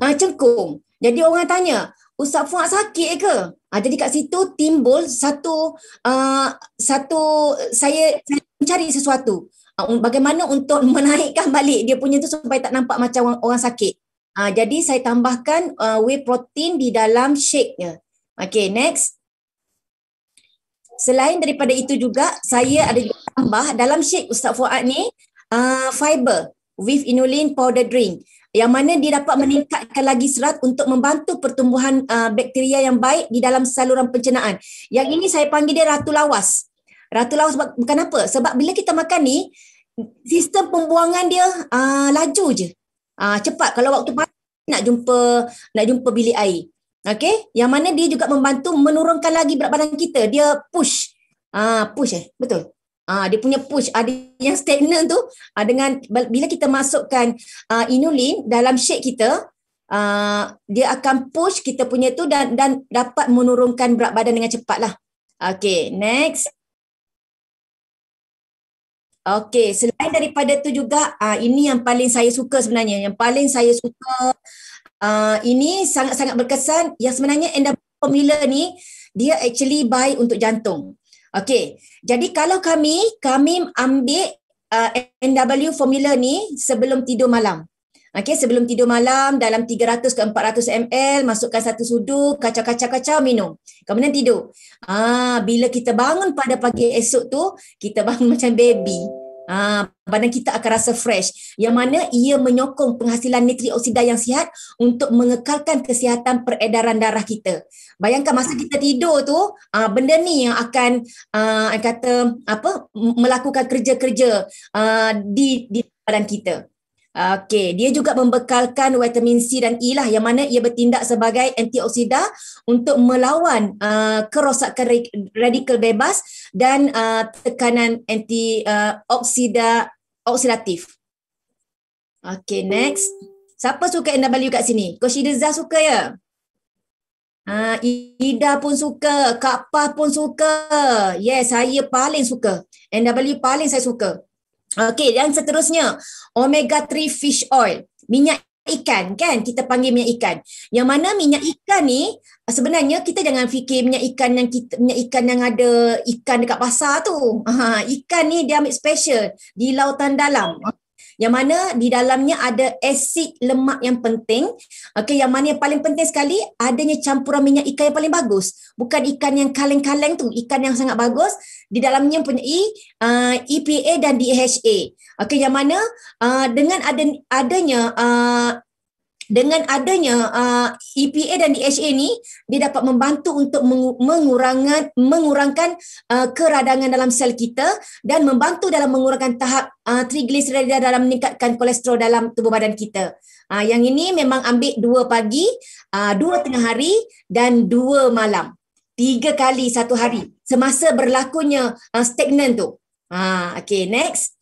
Uh, cengkung. Jadi orang tanya, Ustaz Fuad sakit ke? Uh, jadi kat situ timbul satu uh, satu saya, saya mencari sesuatu ah, um, bagaimana untuk [LAUGHS] menaikkan balik dia punya tu supaya tak nampak macam orang, orang sakit. Uh, jadi saya tambahkan uh, whey protein di dalam shake-nya. Okay, next. Selain daripada itu juga, saya ada juga tambah dalam shake Ustaz Fuad ni, uh, fiber with inulin powder drink. Yang mana dia dapat meningkatkan lagi serat untuk membantu pertumbuhan uh, bakteria yang baik di dalam saluran pencernaan. Yang ini saya panggil dia ratu lawas. Ratu laut sebab bukan apa? Sebab bila kita makan ni sistem pembuangan dia uh, laju je. Uh, cepat kalau waktu pagi nak jumpa nak jumpa bilik air. Okey? Yang mana dia juga membantu menurunkan lagi berat badan kita. Dia push. Uh, push eh. Betul. Uh, dia punya push ada uh, yang stagnant tu uh, dengan bila kita masukkan uh, inulin dalam shake kita Uh, dia akan push kita punya tu dan dan dapat menurunkan berat badan dengan cepatlah. Okay, next. Okey, selain daripada tu juga uh, ini yang paling saya suka sebenarnya. Yang paling saya suka uh, ini sangat-sangat berkesan yang sebenarnya endapan formula ni dia actually baik untuk jantung. Okey. Jadi kalau kami kami ambil uh, ah, NW formula ni sebelum tidur malam. Okey, sebelum tidur malam dalam 300 ke 400 ml masukkan satu sudu, kacau-kacau-kacau minum. Kemudian tidur. Ah, bila kita bangun pada pagi esok tu, kita [LAUGHS] bangun macam baby. Aa, ah, badan kita akan rasa fresh yang mana ia menyokong penghasilan nitri oksida yang sihat untuk mengekalkan kesihatan peredaran darah kita. Bayangkan masa kita tidur tu, aa, ah, benda ni yang akan aa, ah, kata apa melakukan kerja-kerja aa, di di badan kita. Okey, dia juga membekalkan vitamin C dan E lah yang mana ia bertindak sebagai antioksida untuk melawan uh, kerosakan radikal bebas dan uh, tekanan anti uh, oksida oksidatif. Okay, next. Siapa suka NW kat sini? Coach Ida suka ya? Ha, Ida pun suka. Kak Pah pun suka. Yes, saya paling suka. NW paling saya suka. Okay, yang seterusnya. Omega 3 fish oil. Minyak ikan kan kita panggil minyak ikan yang mana minyak ikan ni sebenarnya kita jangan fikir minyak ikan yang kita, minyak ikan yang ada ikan dekat pasar tu ha, ikan ni dia ambil special di lautan dalam yang mana di dalamnya ada asid lemak yang penting. Okey, yang mana yang paling penting sekali adanya campuran minyak ikan yang paling bagus. Bukan ikan yang kaleng-kaleng tu, ikan yang sangat bagus di dalamnya punya uh, EPA dan DHA. Okey, yang mana uh, dengan ada adanya uh, dengan adanya uh, EPA dan DHA ni dia dapat membantu untuk mengurangkan mengurangkan uh, keradangan dalam sel kita dan membantu dalam mengurangkan tahap uh, trigliserida dalam meningkatkan kolesterol dalam tubuh badan kita. Uh, yang ini memang ambil dua pagi, uh, dua tengah hari dan dua malam. Tiga kali satu hari semasa berlakunya uh, stagnan tu. Ah, uh, okay, next.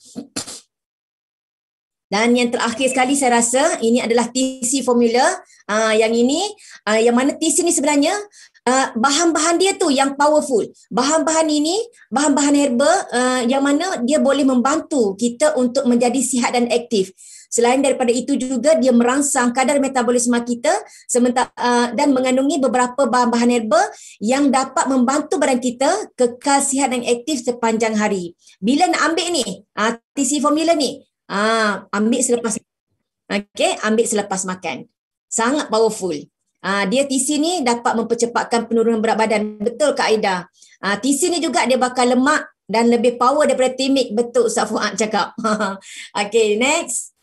Dan yang terakhir sekali saya rasa ini adalah TC formula uh, yang ini uh, yang mana TC ni sebenarnya uh, bahan-bahan dia tu yang powerful. Bahan-bahan ini bahan-bahan herba uh, yang mana dia boleh membantu kita untuk menjadi sihat dan aktif. Selain daripada itu juga dia merangsang kadar metabolisme kita sementara uh, dan mengandungi beberapa bahan-bahan herba yang dapat membantu badan kita kekal sihat dan aktif sepanjang hari. Bila nak ambil ni, uh, TC formula ni, Ah, ambil selepas Okey, ambil selepas makan. Sangat powerful. Ah, dia TC ni dapat mempercepatkan penurunan berat badan. Betul Kak Aida. Ah, TC ni juga dia bakal lemak dan lebih power daripada timik. Betul Ustaz Fuad cakap. [LAUGHS] Okey, next.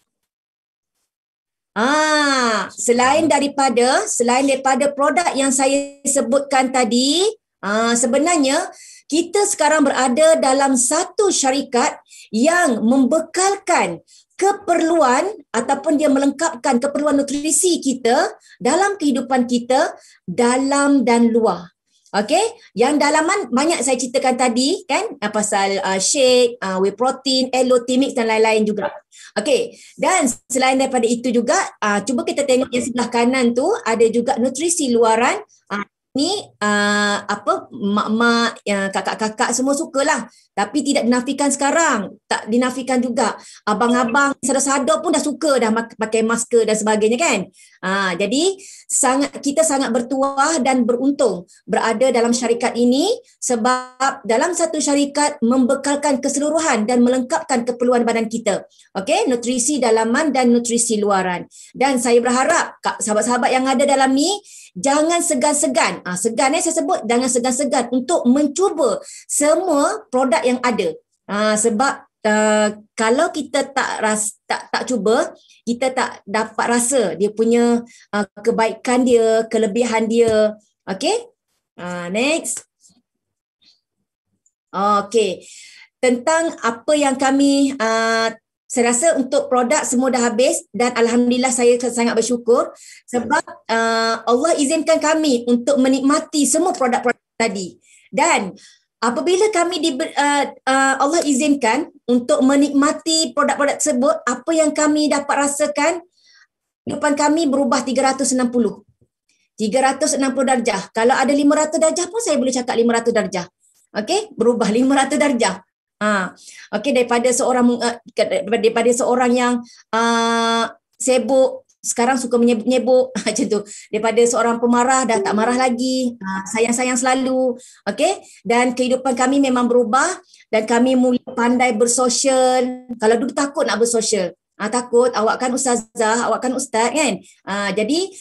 Ah, selain daripada selain daripada produk yang saya sebutkan tadi, ah, sebenarnya kita sekarang berada dalam satu syarikat yang membekalkan keperluan ataupun dia melengkapkan keperluan nutrisi kita dalam kehidupan kita dalam dan luar. Okay, yang dalaman banyak saya ceritakan tadi kan ah, pasal uh, shake, uh, whey protein, elotimix dan lain-lain juga. Okay, dan selain daripada itu juga, uh, cuba kita tengok yang sebelah kanan tu ada juga nutrisi luaran. Uh, ni uh, apa mak-mak yang uh, kakak-kakak semua sukalah tapi tidak dinafikan sekarang tak dinafikan juga abang-abang sadar-sadar pun dah suka dah mak- pakai masker dan sebagainya kan uh, jadi sangat kita sangat bertuah dan beruntung berada dalam syarikat ini sebab dalam satu syarikat membekalkan keseluruhan dan melengkapkan keperluan badan kita okey nutrisi dalaman dan nutrisi luaran dan saya berharap kak, sahabat-sahabat yang ada dalam ni jangan segan-segan ah segan eh saya sebut jangan segan-segan untuk mencuba semua produk yang ada ah sebab uh, kalau kita tak ras, tak tak cuba kita tak dapat rasa dia punya uh, kebaikan dia kelebihan dia Okay, ah next Okay, tentang apa yang kami uh, saya rasa untuk produk semua dah habis dan alhamdulillah saya sangat bersyukur sebab uh, Allah izinkan kami untuk menikmati semua produk-produk tadi dan apabila kami di uh, uh, Allah izinkan untuk menikmati produk-produk tersebut apa yang kami dapat rasakan depan kami berubah 360 360 darjah. Kalau ada 500 darjah pun saya boleh cakap 500 darjah. Okey, berubah 500 darjah. Ha, okey daripada seorang eh, daripada seorang yang uh, sibuk sekarang suka menyebut menyebuk [LAUGHS] macam tu daripada seorang pemarah dah tak marah lagi ha, sayang-sayang selalu okey dan kehidupan kami memang berubah dan kami mula pandai bersosial kalau dulu takut nak bersosial ah, takut awak kan ustazah awak kan ustaz kan ah, jadi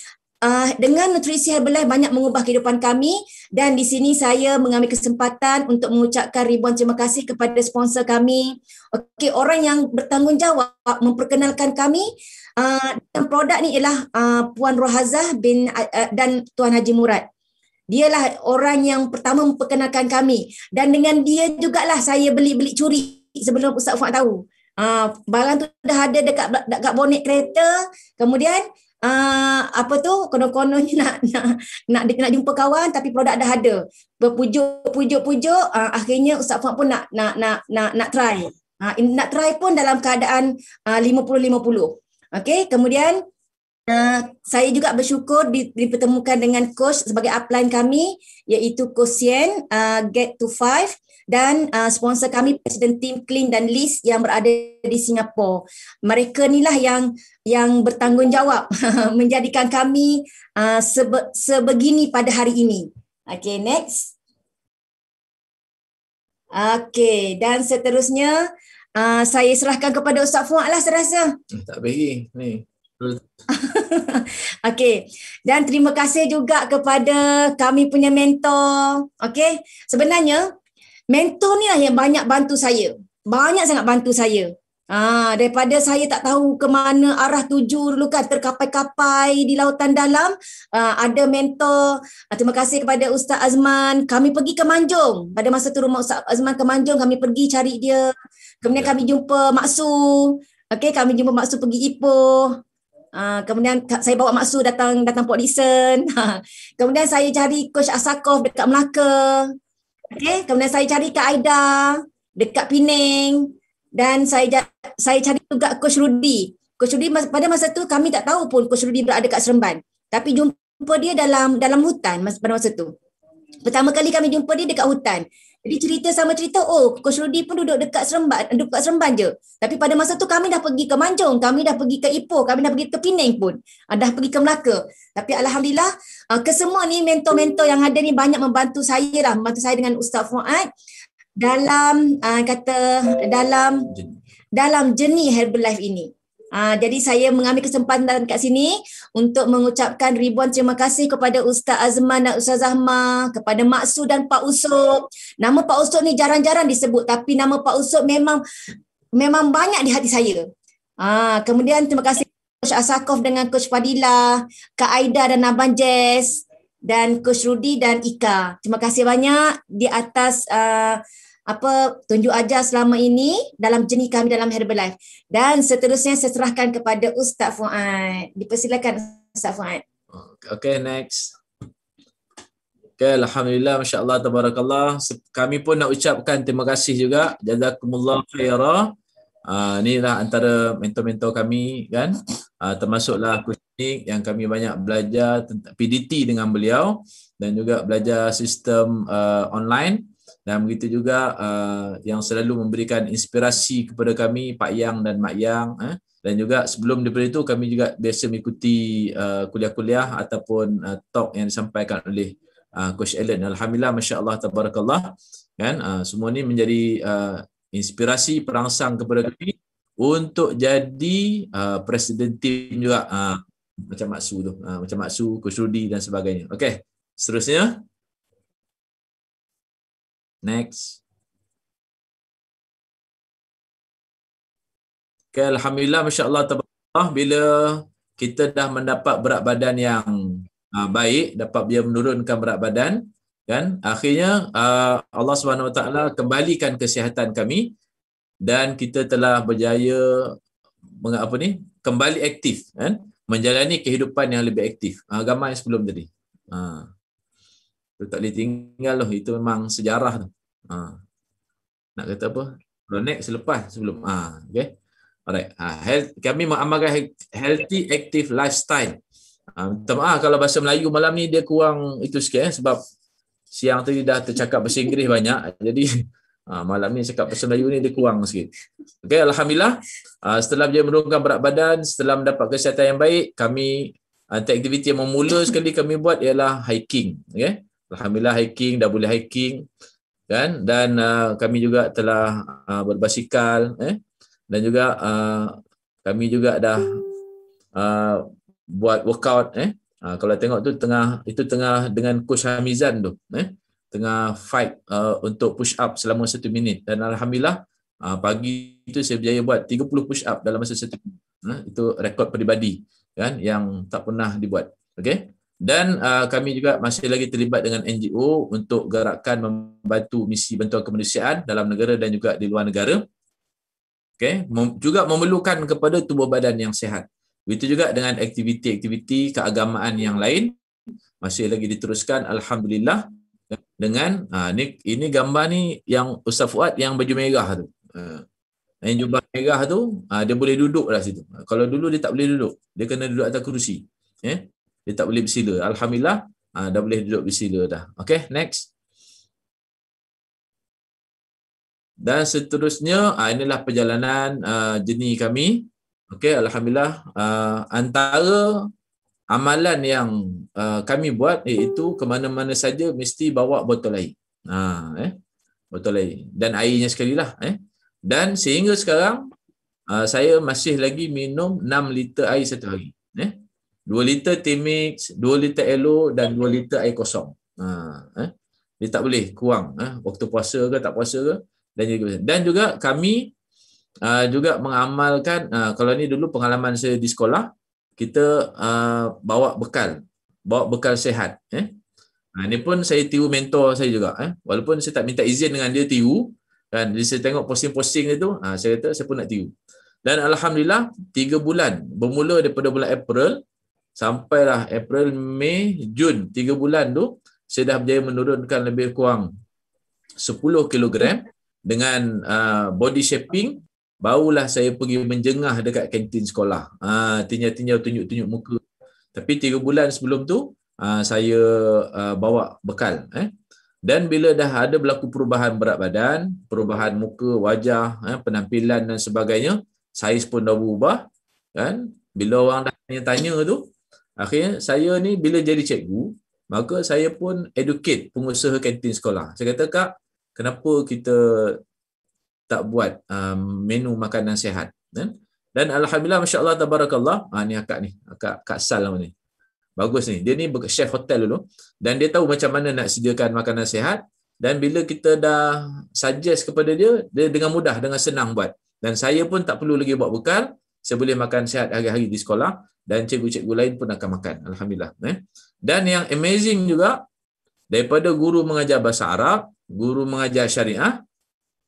uh, dengan nutrisi Herbalife banyak mengubah kehidupan kami dan di sini saya mengambil kesempatan untuk mengucapkan ribuan terima kasih kepada sponsor kami. Okey, orang yang bertanggungjawab memperkenalkan kami uh, dan produk ni ialah uh, Puan Rohazah bin uh, dan Tuan Haji Murad. Dialah orang yang pertama memperkenalkan kami dan dengan dia jugalah saya beli-beli curi sebelum Ustaz Fuad tahu. Uh, barang tu dah ada dekat dekat bonet kereta. Kemudian uh, apa tu konon-kononnya [LAUGHS] nak, nak nak nak jumpa kawan tapi produk dah ada berpujuk-pujuk-pujuk uh, ah, akhirnya ustaz Fuad pun nak nak nak nak nak try uh, nak try pun dalam keadaan uh, 50-50 okey kemudian uh, saya juga bersyukur dipertemukan dengan coach sebagai upline kami iaitu coach Sien uh, get to five dan uh, sponsor kami President Team Clean dan List yang berada di Singapura. Mereka inilah yang yang bertanggungjawab [LAUGHS] menjadikan kami uh, sebe- sebegini pada hari ini. Okay, next. Okay, dan seterusnya uh, saya serahkan kepada Ustaz Fuad lah saya rasa. Hmm, tak bagi, ni. [LAUGHS] okay, dan terima kasih juga kepada kami punya mentor. Okay, sebenarnya mentor ni lah yang banyak bantu saya. Banyak sangat bantu saya. Ha, daripada saya tak tahu ke mana arah tuju dulu kan terkapai-kapai di lautan dalam ha, ada mentor ha, terima kasih kepada Ustaz Azman kami pergi ke Manjung pada masa tu rumah Ustaz Azman ke Manjung kami pergi cari dia kemudian ya. kami jumpa Maksu Okay, kami jumpa Maksu pergi Ipoh ha, kemudian saya bawa Maksu datang datang Port Dixon [LAUGHS] ha, kemudian saya cari coach Asakov dekat Melaka Okey, kemudian saya cari Kak Aida dekat Pening dan saya saya cari juga Coach Rudy. Coach Rudy pada masa tu kami tak tahu pun Coach Rudy berada dekat Seremban. Tapi jumpa dia dalam dalam hutan pada masa tu. Pertama kali kami jumpa dia dekat hutan. Jadi cerita sama cerita, oh Coach Rudy pun duduk dekat Seremban, duduk dekat Seremban je. Tapi pada masa tu kami dah pergi ke Manjung, kami dah pergi ke Ipoh, kami dah pergi ke Penang pun. Uh, dah pergi ke Melaka. Tapi Alhamdulillah, uh, kesemua ni mentor-mentor yang ada ni banyak membantu saya lah, membantu saya dengan Ustaz Fuad dalam uh, kata dalam dalam jenis Herbalife ini Ah, jadi saya mengambil kesempatan kat sini untuk mengucapkan ribuan terima kasih kepada Ustaz Azman dan Ustaz Zahma, kepada Mak Su dan Pak Usop. Nama Pak Usop ni jarang-jarang disebut tapi nama Pak Usop memang memang banyak di hati saya. Aa, ah, kemudian terima kasih Coach Asakov dengan Coach Fadila, Kak Aida dan Abang Jess dan Coach Rudi dan Ika. Terima kasih banyak di atas uh, apa tunjuk ajar selama ini dalam jenis kami dalam Herbalife. Dan seterusnya saya serahkan kepada Ustaz Fuad. Dipersilakan Ustaz Fuad. Okay, next. Okay, Alhamdulillah, MasyaAllah, Allah, Tabarakallah. Kami pun nak ucapkan terima kasih juga. Jazakumullah khairah. Ah, uh, lah antara mentor-mentor kami kan uh, termasuklah klinik yang kami banyak belajar tentang PDT dengan beliau dan juga belajar sistem uh, online dan begitu juga uh, yang selalu memberikan inspirasi kepada kami Pak Yang dan Mak Yang eh. dan juga sebelum daripada itu kami juga biasa mengikuti eh, kuliah-kuliah ataupun uh, talk yang disampaikan oleh uh, Coach Allen alhamdulillah masya-Allah tabarakallah kan uh, semua ini menjadi uh, inspirasi perangsang kepada kami untuk jadi uh, presiden tim juga uh, macam Maksu tu uh, macam Maksu Coach Rudy dan sebagainya okey seterusnya Next. Okay, Alhamdulillah, Masya Allah, bila kita dah mendapat berat badan yang uh, baik, dapat dia menurunkan berat badan, kan? akhirnya uh, Allah SWT kembalikan kesihatan kami dan kita telah berjaya meng, apa ni, kembali aktif, kan? menjalani kehidupan yang lebih aktif. Uh, ah, gambar yang sebelum tadi. Uh tu tak boleh tinggal loh itu memang sejarah tu ha. nak kata apa Ronek selepas sebelum ah ha. okey alright ha. Health, kami mengamalkan healthy active lifestyle ha. minta kalau bahasa Melayu malam ni dia kurang itu sikit eh. sebab siang tadi dah tercakap bahasa Inggeris banyak jadi [LAUGHS] Ha, malam ni cakap pasal Melayu ni dia kurang sikit. Okay, Alhamdulillah, uh, setelah dia menurunkan berat badan, setelah mendapat kesihatan yang baik, kami uh, aktiviti yang memula sekali kami buat ialah hiking. Okay? Alhamdulillah hiking dah boleh hiking kan dan uh, kami juga telah uh, berbasikal eh dan juga uh, kami juga dah uh, buat workout eh uh, kalau tengok tu tengah itu tengah dengan coach Hamizan tu eh tengah fight uh, untuk push up selama satu minit dan alhamdulillah uh, pagi itu saya berjaya buat 30 push up dalam masa satu minit eh? itu rekod peribadi kan yang tak pernah dibuat Okay dan uh, kami juga masih lagi terlibat dengan NGO untuk gerakan membantu misi bantuan kemanusiaan dalam negara dan juga di luar negara. Okay, Mem- juga memerlukan kepada tubuh badan yang sehat. Itu juga dengan aktiviti-aktiviti keagamaan yang lain masih lagi diteruskan alhamdulillah dengan uh, ni ini gambar ni yang Ustaz Fuad yang baju merah tu. Uh, yang jubah merah tu uh, dia boleh duduk lah situ. Uh, kalau dulu dia tak boleh duduk, dia kena duduk atas kerusi. Eh? dia tak boleh bersila. Alhamdulillah, uh, dah boleh duduk bersila dah. Okay, next. Dan seterusnya, uh, inilah perjalanan uh, jenis kami. Okay, Alhamdulillah, uh, antara amalan yang uh, kami buat iaitu ke mana-mana saja mesti bawa botol air. Ha, eh? Botol air. Dan airnya sekali lah. Eh? Dan sehingga sekarang, uh, saya masih lagi minum 6 liter air satu hari. Eh? 2 liter timix, 2 liter elo dan 2 liter air kosong. Ha, eh? Dia tak boleh kurang eh? waktu puasa ke tak puasa ke. Dan juga, dan juga kami uh, juga mengamalkan, uh, kalau ni dulu pengalaman saya di sekolah, kita uh, bawa bekal, bawa bekal sehat. Eh? Ha, ni pun saya tiru mentor saya juga. Eh? Walaupun saya tak minta izin dengan dia tiru, kan? Jadi saya tengok posting-posting dia tu, ha, saya kata saya pun nak tiru. Dan Alhamdulillah, 3 bulan, bermula daripada bulan April, sampailah April, Mei, Jun, tiga bulan tu saya dah berjaya menurunkan lebih kurang 10 kilogram dengan uh, body shaping barulah saya pergi menjengah dekat kantin sekolah. Ah uh, tinya-tinya tunjuk-tunjuk muka. Tapi tiga bulan sebelum tu uh, saya uh, bawa bekal eh. Dan bila dah ada berlaku perubahan berat badan, perubahan muka, wajah, eh, penampilan dan sebagainya, saiz pun dah berubah kan. Bila orang dah tanya-tanya tu, Akhirnya saya ni bila jadi cikgu, maka saya pun educate pengusaha kantin sekolah. Saya kata, "Kak, kenapa kita tak buat um, menu makanan sehat? Eh? Kan? Dan alhamdulillah masya-Allah tabarakallah. Ah ni akak ni, akak Kak Sal ni. Bagus ni. Dia ni chef hotel dulu dan dia tahu macam mana nak sediakan makanan sehat. dan bila kita dah suggest kepada dia, dia dengan mudah dengan senang buat. Dan saya pun tak perlu lagi buat bekal, saya boleh makan sihat hari-hari di sekolah dan cikgu-cikgu lain pun akan makan alhamdulillah eh dan yang amazing juga daripada guru mengajar bahasa Arab guru mengajar syariah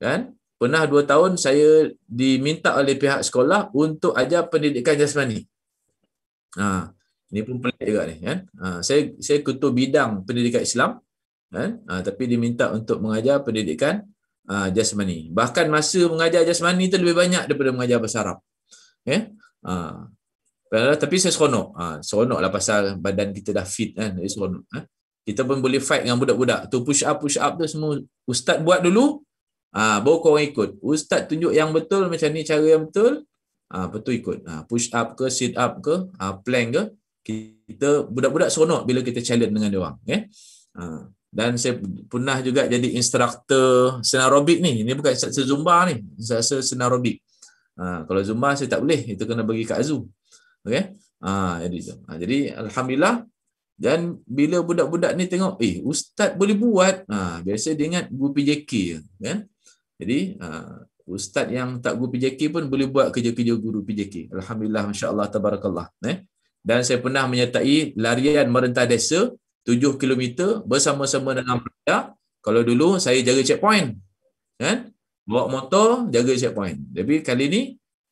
kan pernah dua tahun saya diminta oleh pihak sekolah untuk ajar pendidikan jasmani ha ini pun pelik juga ni kan ha saya saya ketua bidang pendidikan Islam kan ha, tapi diminta untuk mengajar pendidikan uh, jasmani bahkan masa mengajar jasmani itu lebih banyak daripada mengajar bahasa Arab Yeah? Ha. Kalau, tapi saya seronok. Ha, seronok lah pasal badan kita dah fit kan. Jadi seronok. Ha? Kita pun boleh fight dengan budak-budak. Tu push up, push up tu semua. Ustaz buat dulu. Ha, baru korang ikut. Ustaz tunjuk yang betul macam ni cara yang betul. Ha, betul ikut. Ha, push up ke, sit up ke, ha, plank ke. Kita budak-budak seronok bila kita challenge dengan dia orang. Okay? Eh? Ha, dan saya pernah juga jadi instruktur senarobik ni. Ini bukan instruktor Zumba ni. Instruktor senarobik. Ha, kalau Zumba saya tak boleh, itu kena bagi kat Zoom. Okey. Ha, jadi itu. Ha, jadi alhamdulillah dan bila budak-budak ni tengok, eh ustaz boleh buat. Ha, biasa dia ingat guru PJK kan. Jadi ha, ustaz yang tak guru PJK pun boleh buat kerja-kerja guru PJK. Alhamdulillah masya-Allah tabarakallah, eh. Dan saya pernah menyertai larian merentah desa 7 km bersama-sama dengan pelajar. Kalau dulu saya jaga checkpoint. Kan? Eh? bawa motor jaga checkpoint tapi kali ni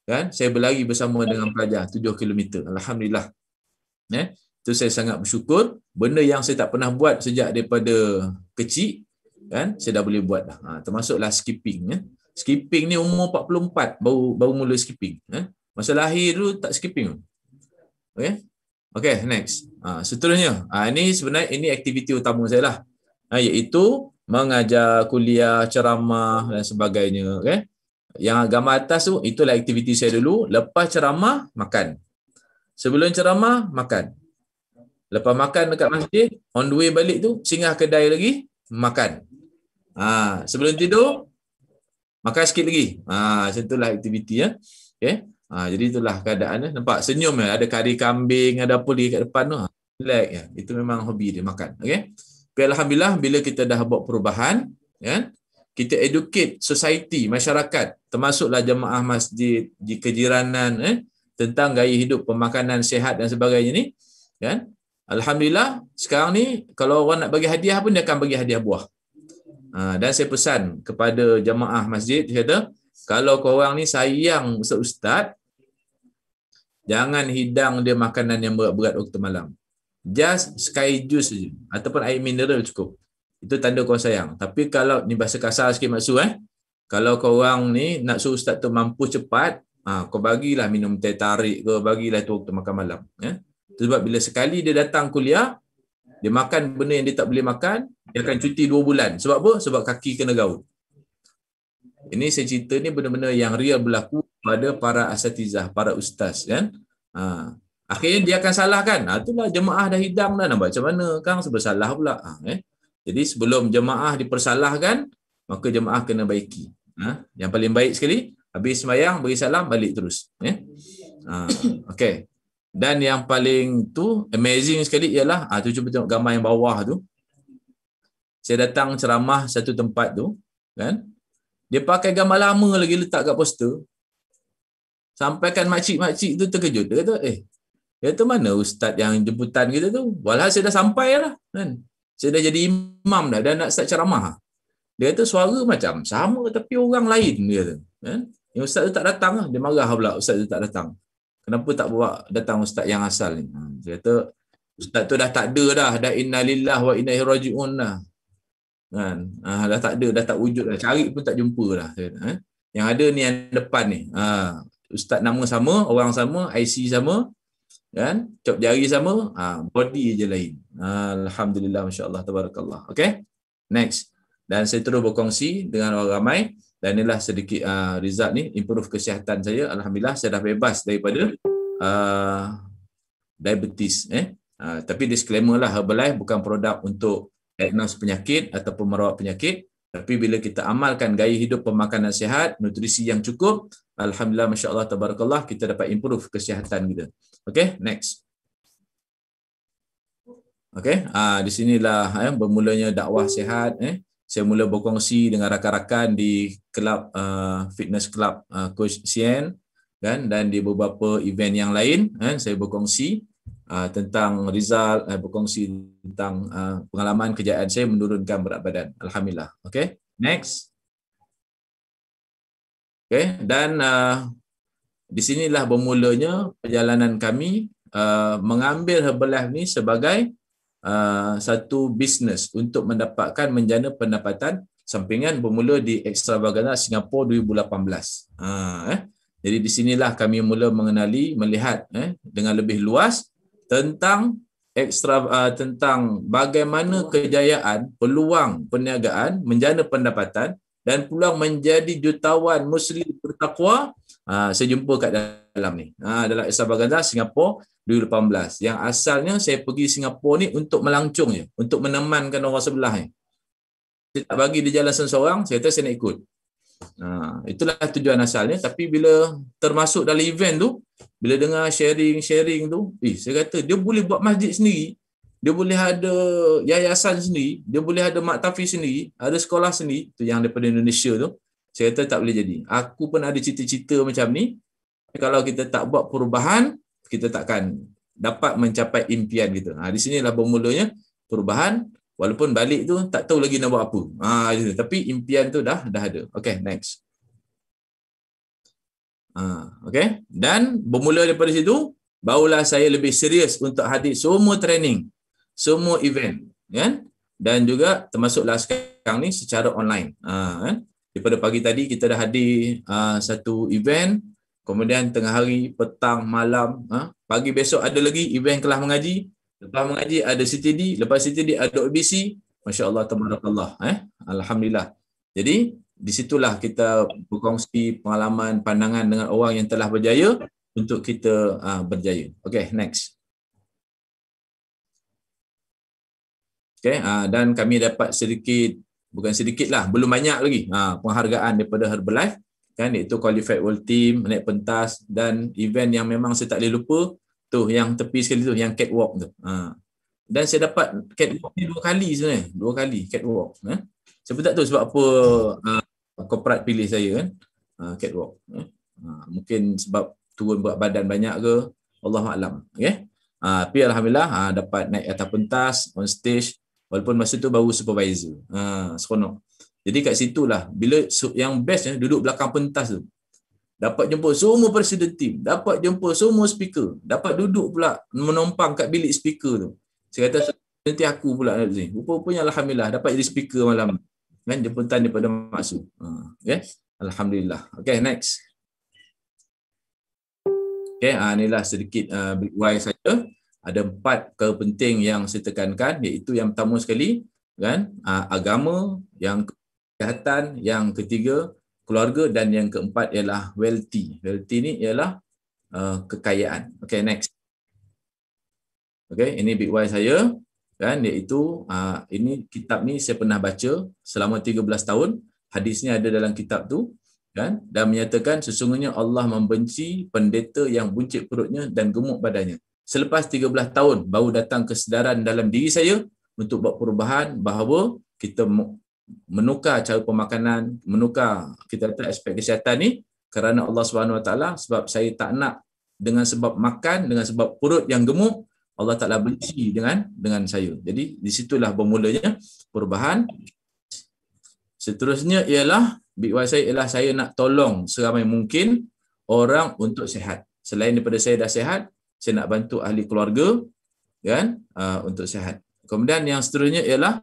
kan saya berlari bersama dengan pelajar 7 km alhamdulillah ya eh? tu saya sangat bersyukur benda yang saya tak pernah buat sejak daripada kecil kan saya dah boleh buat dah ha, termasuklah skipping ya eh? skipping ni umur 44 baru baru mula skipping ya eh? masa lahir dulu tak skipping okey okey next ha, seterusnya ha, ini sebenarnya ini aktiviti utama saya lah ha, iaitu mengajar kuliah ceramah dan sebagainya okey yang agama atas tu itulah aktiviti saya dulu lepas ceramah makan sebelum ceramah makan lepas makan dekat masjid on the way balik tu singgah kedai lagi makan ha, sebelum tidur makan sikit lagi ha macam itulah aktiviti ya okey ha, jadi itulah keadaannya nampak senyum ya ada kari kambing ada apa lagi kat depan tu ha, relax ya itu memang hobi dia makan okey Okay, alhamdulillah bila kita dah buat perubahan, ya, kita educate society, masyarakat, termasuklah jemaah masjid di kejiranan eh, tentang gaya hidup, pemakanan sehat dan sebagainya ni, kan? Alhamdulillah sekarang ni kalau orang nak bagi hadiah pun dia akan bagi hadiah buah. Ha, dan saya pesan kepada jemaah masjid dia kata kalau kau orang ni sayang ustaz ustaz jangan hidang dia makanan yang berat-berat waktu malam just sky juice je. ataupun air mineral cukup. Itu tanda kau sayang. Tapi kalau ni bahasa kasar sikit maksud eh. Kalau kau orang ni nak suruh ustaz tu mampu cepat, ah ha, kau bagilah minum teh tarik ke bagilah tu waktu makan malam, ya. Eh? Sebab bila sekali dia datang kuliah, dia makan benda yang dia tak boleh makan, dia akan cuti dua bulan. Sebab apa? Sebab kaki kena gaul. Ini saya cerita ni benar-benar yang real berlaku pada para asatizah, para ustaz kan. ha. Akhirnya dia akan salahkan. Ha, ah, itulah jemaah dah hidang dah. Macam mana kang sebab salah pula. Ha, eh. Jadi sebelum jemaah dipersalahkan, maka jemaah kena baiki. Ha? Yang paling baik sekali, habis semayang, beri salam, balik terus. Eh? Ya? Ha, okay. Dan yang paling tu amazing sekali ialah ha, tu cuba tengok gambar yang bawah tu. Saya datang ceramah satu tempat tu, kan? Dia pakai gambar lama lagi letak kat poster. Sampaikan makcik-makcik tu terkejut. Dia kata, "Eh, dia tu mana ustaz yang jemputan kita tu? Walhal saya dah sampai lah. Kan? Saya dah jadi imam dah. Dah nak start ceramah. Dia kata suara macam sama tapi orang lain. Dia kata. Kan? Yang ustaz tu tak datang lah. Dia marah pula ustaz tu tak datang. Kenapa tak bawa datang ustaz yang asal ni? Dia ha, kata ustaz tu dah tak ada dah. Dah Lillah wa inna raji'un dah. Kan? Ha, dah tak ada. Dah tak wujud dah. Cari pun tak jumpa lah. Kata, ha. Yang ada ni yang depan ni. Ha, ustaz nama sama. Orang sama. IC sama kan cop jari sama ha, body je lain ha, alhamdulillah masyaallah tabarakallah Okay, next dan saya terus berkongsi dengan orang ramai dan inilah sedikit uh, result ni improve kesihatan saya alhamdulillah saya dah bebas daripada uh, diabetes eh uh, tapi disclaimer lah Herbalife bukan produk untuk diagnose penyakit ataupun merawat penyakit tapi bila kita amalkan gaya hidup pemakanan sehat, nutrisi yang cukup Alhamdulillah, Masya Allah, Tabarakallah, kita dapat improve kesihatan kita. Okay, next. Okay, ah, di sinilah eh, bermulanya dakwah sihat. Eh. Saya mula berkongsi dengan rakan-rakan di club uh, ah, fitness club uh, Coach Sien dan kan, dan di beberapa event yang lain eh, saya berkongsi uh, tentang result eh, berkongsi tentang uh, pengalaman kejayaan saya menurunkan berat badan alhamdulillah Okay, next Okay, dan uh, di sinilah bermulanya perjalanan kami uh, mengambil Herbalife ni sebagai uh, satu bisnes untuk mendapatkan menjana pendapatan sampingan bermula di Extravaganza Singapura 2018. Ha, eh. Jadi di sinilah kami mula mengenali, melihat eh, dengan lebih luas tentang ekstra uh, tentang bagaimana kejayaan, peluang perniagaan, menjana pendapatan dan pulang menjadi jutawan muslim bertakwa ha, saya jumpa kat dalam ni ha, dalam Isabaganda Singapura 2018 yang asalnya saya pergi Singapura ni untuk melangcung je untuk menemankan orang sebelah ni saya tak bagi dia jalan seorang saya kata saya nak ikut ha, itulah tujuan asalnya tapi bila termasuk dalam event tu bila dengar sharing-sharing tu eh saya kata dia boleh buat masjid sendiri dia boleh ada yayasan sendiri, dia boleh ada maktafi sendiri, ada sekolah sendiri, tu yang daripada Indonesia tu, saya kata tak boleh jadi. Aku pun ada cita-cita macam ni, kalau kita tak buat perubahan, kita takkan dapat mencapai impian kita. Ha, di sini lah bermulanya perubahan, walaupun balik tu tak tahu lagi nak buat apa. Ha, tapi impian tu dah dah ada. Okay, next. Ha, okay, dan bermula daripada situ, Barulah saya lebih serius untuk hadir semua training semua event kan dan juga termasuklah sekarang ni secara online ha, kan daripada pagi tadi kita dah hadir ha, satu event kemudian tengah hari petang malam ha, pagi besok ada lagi event kelas mengaji lepas mengaji ada CTD lepas CTD ada OBC masya-Allah tabarakallah eh alhamdulillah jadi di situlah kita berkongsi pengalaman pandangan dengan orang yang telah berjaya untuk kita uh, berjaya. Okay, next. Okay, ah, dan kami dapat sedikit bukan sedikit lah, belum banyak lagi ah, penghargaan daripada Herbalife kan iaitu qualified world team naik pentas dan event yang memang saya tak boleh lupa tu yang tepi sekali tu yang catwalk tu. Ha. Dan saya dapat catwalk ni dua kali sebenarnya, dua kali catwalk. Eh. Saya pun tak tahu sebab apa uh, korporat pilih saya kan uh, catwalk. Eh. Uh, mungkin sebab turun buat badan banyak ke, Allah maklum. Okay. tapi Alhamdulillah uh, dapat naik atas pentas, on stage walaupun masa tu baru supervisor. Ha, seronok. Jadi kat situ lah, bila yang best eh, duduk belakang pentas tu, dapat jumpa semua presiden team, dapat jumpa semua speaker, dapat duduk pula menumpang kat bilik speaker tu. Saya kata, nanti aku pula nak sini. Rupa-rupanya Alhamdulillah, dapat jadi speaker malam. Kan, jemputan daripada maksud. Ha, okay? Ya? Alhamdulillah. Okay, next. Okay, ha, inilah sedikit uh, why saja ada empat perkara penting yang saya tekankan iaitu yang pertama sekali kan agama yang kesihatan yang ketiga keluarga dan yang keempat ialah wealthy wealthy ni ialah uh, kekayaan okey next okey ini big why saya kan iaitu uh, ini kitab ni saya pernah baca selama 13 tahun hadisnya ada dalam kitab tu kan dan menyatakan sesungguhnya Allah membenci pendeta yang buncit perutnya dan gemuk badannya selepas 13 tahun baru datang kesedaran dalam diri saya untuk buat perubahan bahawa kita menukar cara pemakanan, menukar kita kata aspek kesihatan ni kerana Allah Subhanahu Wa Taala sebab saya tak nak dengan sebab makan dengan sebab perut yang gemuk Allah Taala benci dengan dengan saya. Jadi di situlah bermulanya perubahan. Seterusnya ialah bikwai saya ialah saya nak tolong seramai mungkin orang untuk sihat. Selain daripada saya dah sihat, saya nak bantu ahli keluarga kan uh, untuk sihat. Kemudian yang seterusnya ialah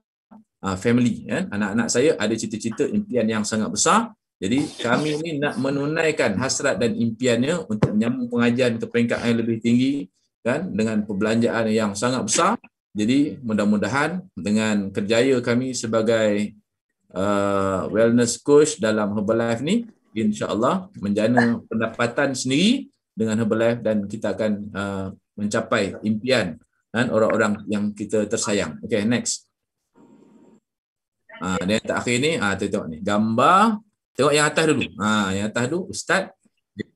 uh, family kan. Anak-anak saya ada cita-cita impian yang sangat besar. Jadi kami ni nak menunaikan hasrat dan impiannya untuk menyambung pengajian ke peringkat yang lebih tinggi kan dengan perbelanjaan yang sangat besar. Jadi mudah-mudahan dengan kerjaya kami sebagai uh, wellness coach dalam Herbalife ni insya-Allah menjana pendapatan sendiri dengan Herbalife dan kita akan uh, mencapai impian dan orang-orang yang kita tersayang. Okay, next. ha, ah, dan yang terakhir ni, ah ha, tengok ni. Gambar tengok yang atas dulu. Ah, ha, yang atas dulu Ustaz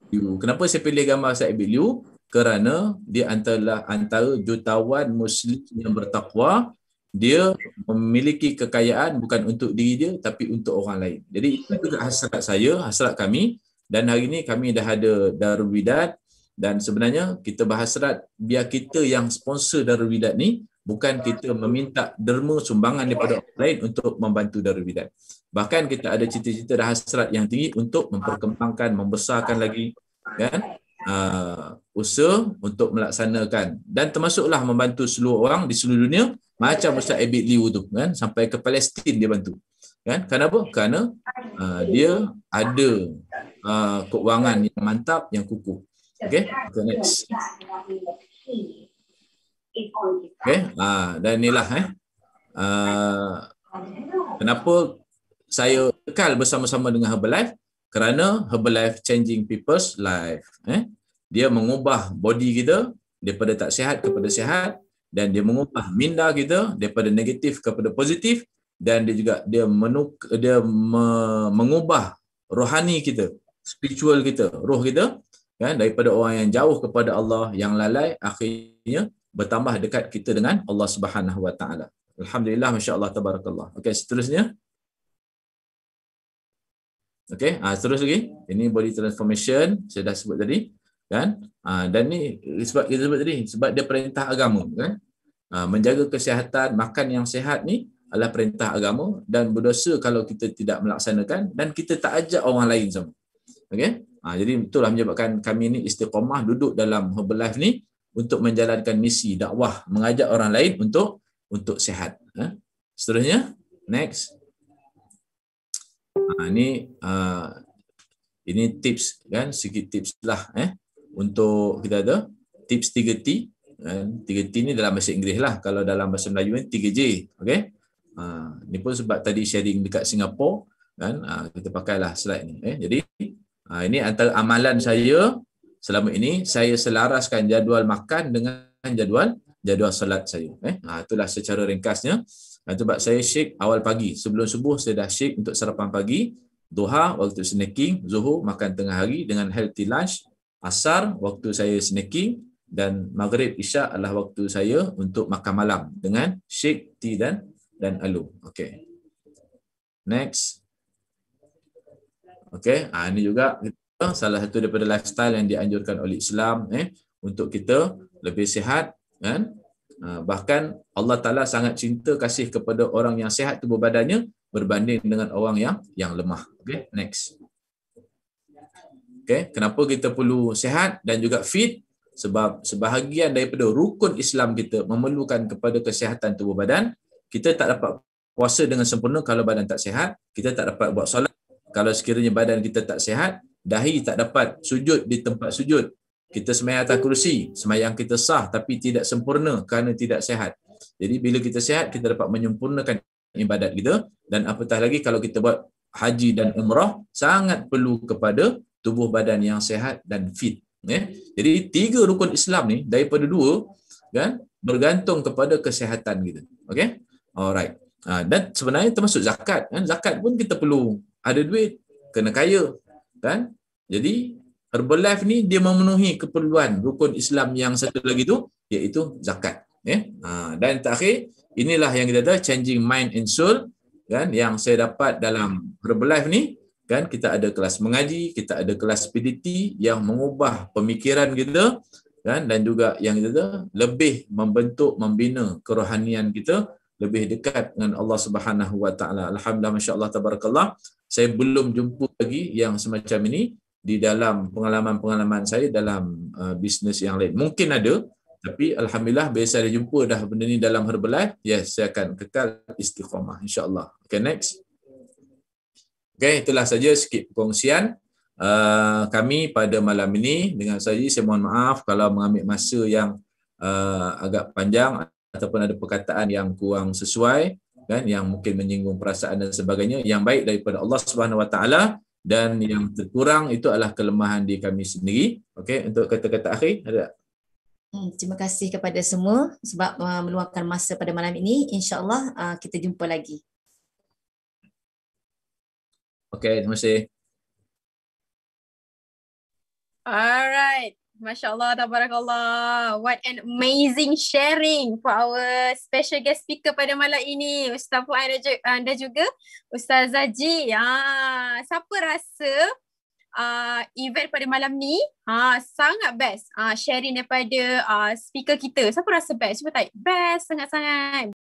Liu. Kenapa saya pilih gambar Ustaz Ibn Liu? Kerana dia antara antara jutawan muslim yang bertakwa, dia memiliki kekayaan bukan untuk diri dia tapi untuk orang lain. Jadi itu juga hasrat saya, hasrat kami dan hari ini kami dah ada Darul Widad dan sebenarnya kita berhasrat biar kita yang sponsor Darul Widad ni bukan kita meminta derma sumbangan daripada orang lain untuk membantu Darul Widad. Bahkan kita ada cita-cita dan hasrat yang tinggi untuk memperkembangkan, membesarkan lagi kan uh, usaha untuk melaksanakan dan termasuklah membantu seluruh orang di seluruh dunia macam Ustaz Abid Liu tu kan sampai ke Palestin dia bantu kan kenapa Karena uh, dia ada uh, kewangan yang mantap yang kukuh okey okay, next okey uh, ah, dan inilah eh uh, kenapa saya kekal bersama-sama dengan Herbalife kerana Herbalife changing people's life eh dia mengubah body kita daripada tak sihat kepada sihat dan dia mengubah minda kita daripada negatif kepada positif dan dia juga dia menuk dia me, mengubah rohani kita spiritual kita roh kita kan daripada orang yang jauh kepada Allah yang lalai akhirnya bertambah dekat kita dengan Allah Subhanahu Wa Taala alhamdulillah masya-Allah tabarakallah okey seterusnya okey ah ha, terus lagi ini body transformation saya dah sebut tadi kan ha, dan ni sebab kita sebut tadi sebab dia perintah agama kan ha, menjaga kesihatan makan yang sihat ni adalah perintah agama dan berdosa kalau kita tidak melaksanakan dan kita tak ajak orang lain semua, okay? Ha, jadi itulah menyebabkan kami ini istiqamah duduk dalam Herbal Life ni untuk menjalankan misi dakwah mengajak orang lain untuk untuk sihat. Ha? Seterusnya, next. Ha, ini uh, ini tips kan, sikit tips lah eh untuk kita ada tips 3T kan. 3T ni dalam bahasa Inggeris lah. Kalau dalam bahasa Melayu ni 3J. Okay. Ha, ni pun sebab tadi sharing dekat Singapore kan ha, kita pakailah slide ni eh jadi ha, ini antara amalan saya selama ini saya selaraskan jadual makan dengan jadual jadual solat saya eh itulah secara ringkasnya dan sebab saya shake awal pagi sebelum subuh saya dah shake untuk sarapan pagi duha waktu snacking zuhur makan tengah hari dengan healthy lunch asar waktu saya snacking dan maghrib isyak adalah waktu saya untuk makan malam dengan shake tea dan dan alum. Okey. Next. Okey, ha, ah, ini juga salah satu daripada lifestyle yang dianjurkan oleh Islam eh untuk kita lebih sihat kan? Ha, bahkan Allah Taala sangat cinta kasih kepada orang yang sihat tubuh badannya berbanding dengan orang yang yang lemah. Okey, next. Okey, kenapa kita perlu sihat dan juga fit? Sebab sebahagian daripada rukun Islam kita memerlukan kepada kesihatan tubuh badan kita tak dapat puasa dengan sempurna kalau badan tak sihat, kita tak dapat buat solat kalau sekiranya badan kita tak sihat, dahi tak dapat sujud di tempat sujud. Kita semayang atas kerusi, semayang kita sah tapi tidak sempurna kerana tidak sihat. Jadi bila kita sihat, kita dapat menyempurnakan ibadat kita dan apatah lagi kalau kita buat haji dan umrah, sangat perlu kepada tubuh badan yang sihat dan fit. Eh? Jadi tiga rukun Islam ni daripada dua kan bergantung kepada kesihatan kita. Okay. Alright. Ha, dan sebenarnya termasuk zakat. Kan? Zakat pun kita perlu ada duit, kena kaya. Kan? Jadi, Herbalife ni dia memenuhi keperluan rukun Islam yang satu lagi tu, iaitu zakat. Eh? Ha, dan terakhir, inilah yang kita ada, changing mind and soul. Kan? Yang saya dapat dalam Herbalife ni, kan kita ada kelas mengaji, kita ada kelas PDT yang mengubah pemikiran kita kan dan juga yang kita lebih membentuk membina kerohanian kita lebih dekat dengan Allah Subhanahu Wa Taala. Alhamdulillah masya-Allah tabarakallah. Saya belum jumpa lagi yang semacam ini di dalam pengalaman-pengalaman saya dalam uh, bisnes yang lain. Mungkin ada tapi alhamdulillah biasa saya jumpa dah benda ni dalam Herbalife. Yes, saya akan kekal istiqamah insya-Allah. Okay next. Okay, itulah saja sikit perkongsian uh, kami pada malam ini dengan saya saya mohon maaf kalau mengambil masa yang uh, agak panjang ataupun ada perkataan yang kurang sesuai kan yang mungkin menyinggung perasaan dan sebagainya yang baik daripada Allah Subhanahu Wa Taala dan yang terkurang itu adalah kelemahan di kami sendiri okey untuk kata-kata akhir ada Hmm, terima kasih kepada semua sebab uh, meluangkan masa pada malam ini. InsyaAllah uh, kita jumpa lagi. Okay, terima kasih. Alright. Masya Allah, tabarakallah. What an amazing sharing for our special guest speaker pada malam ini. Ustaz Puan ah, dan juga Ustaz Zaji. Ha, siapa rasa uh, event pada malam ni ha, sangat best uh, sharing daripada uh, speaker kita. Siapa rasa best? Cuba tak? best sangat-sangat.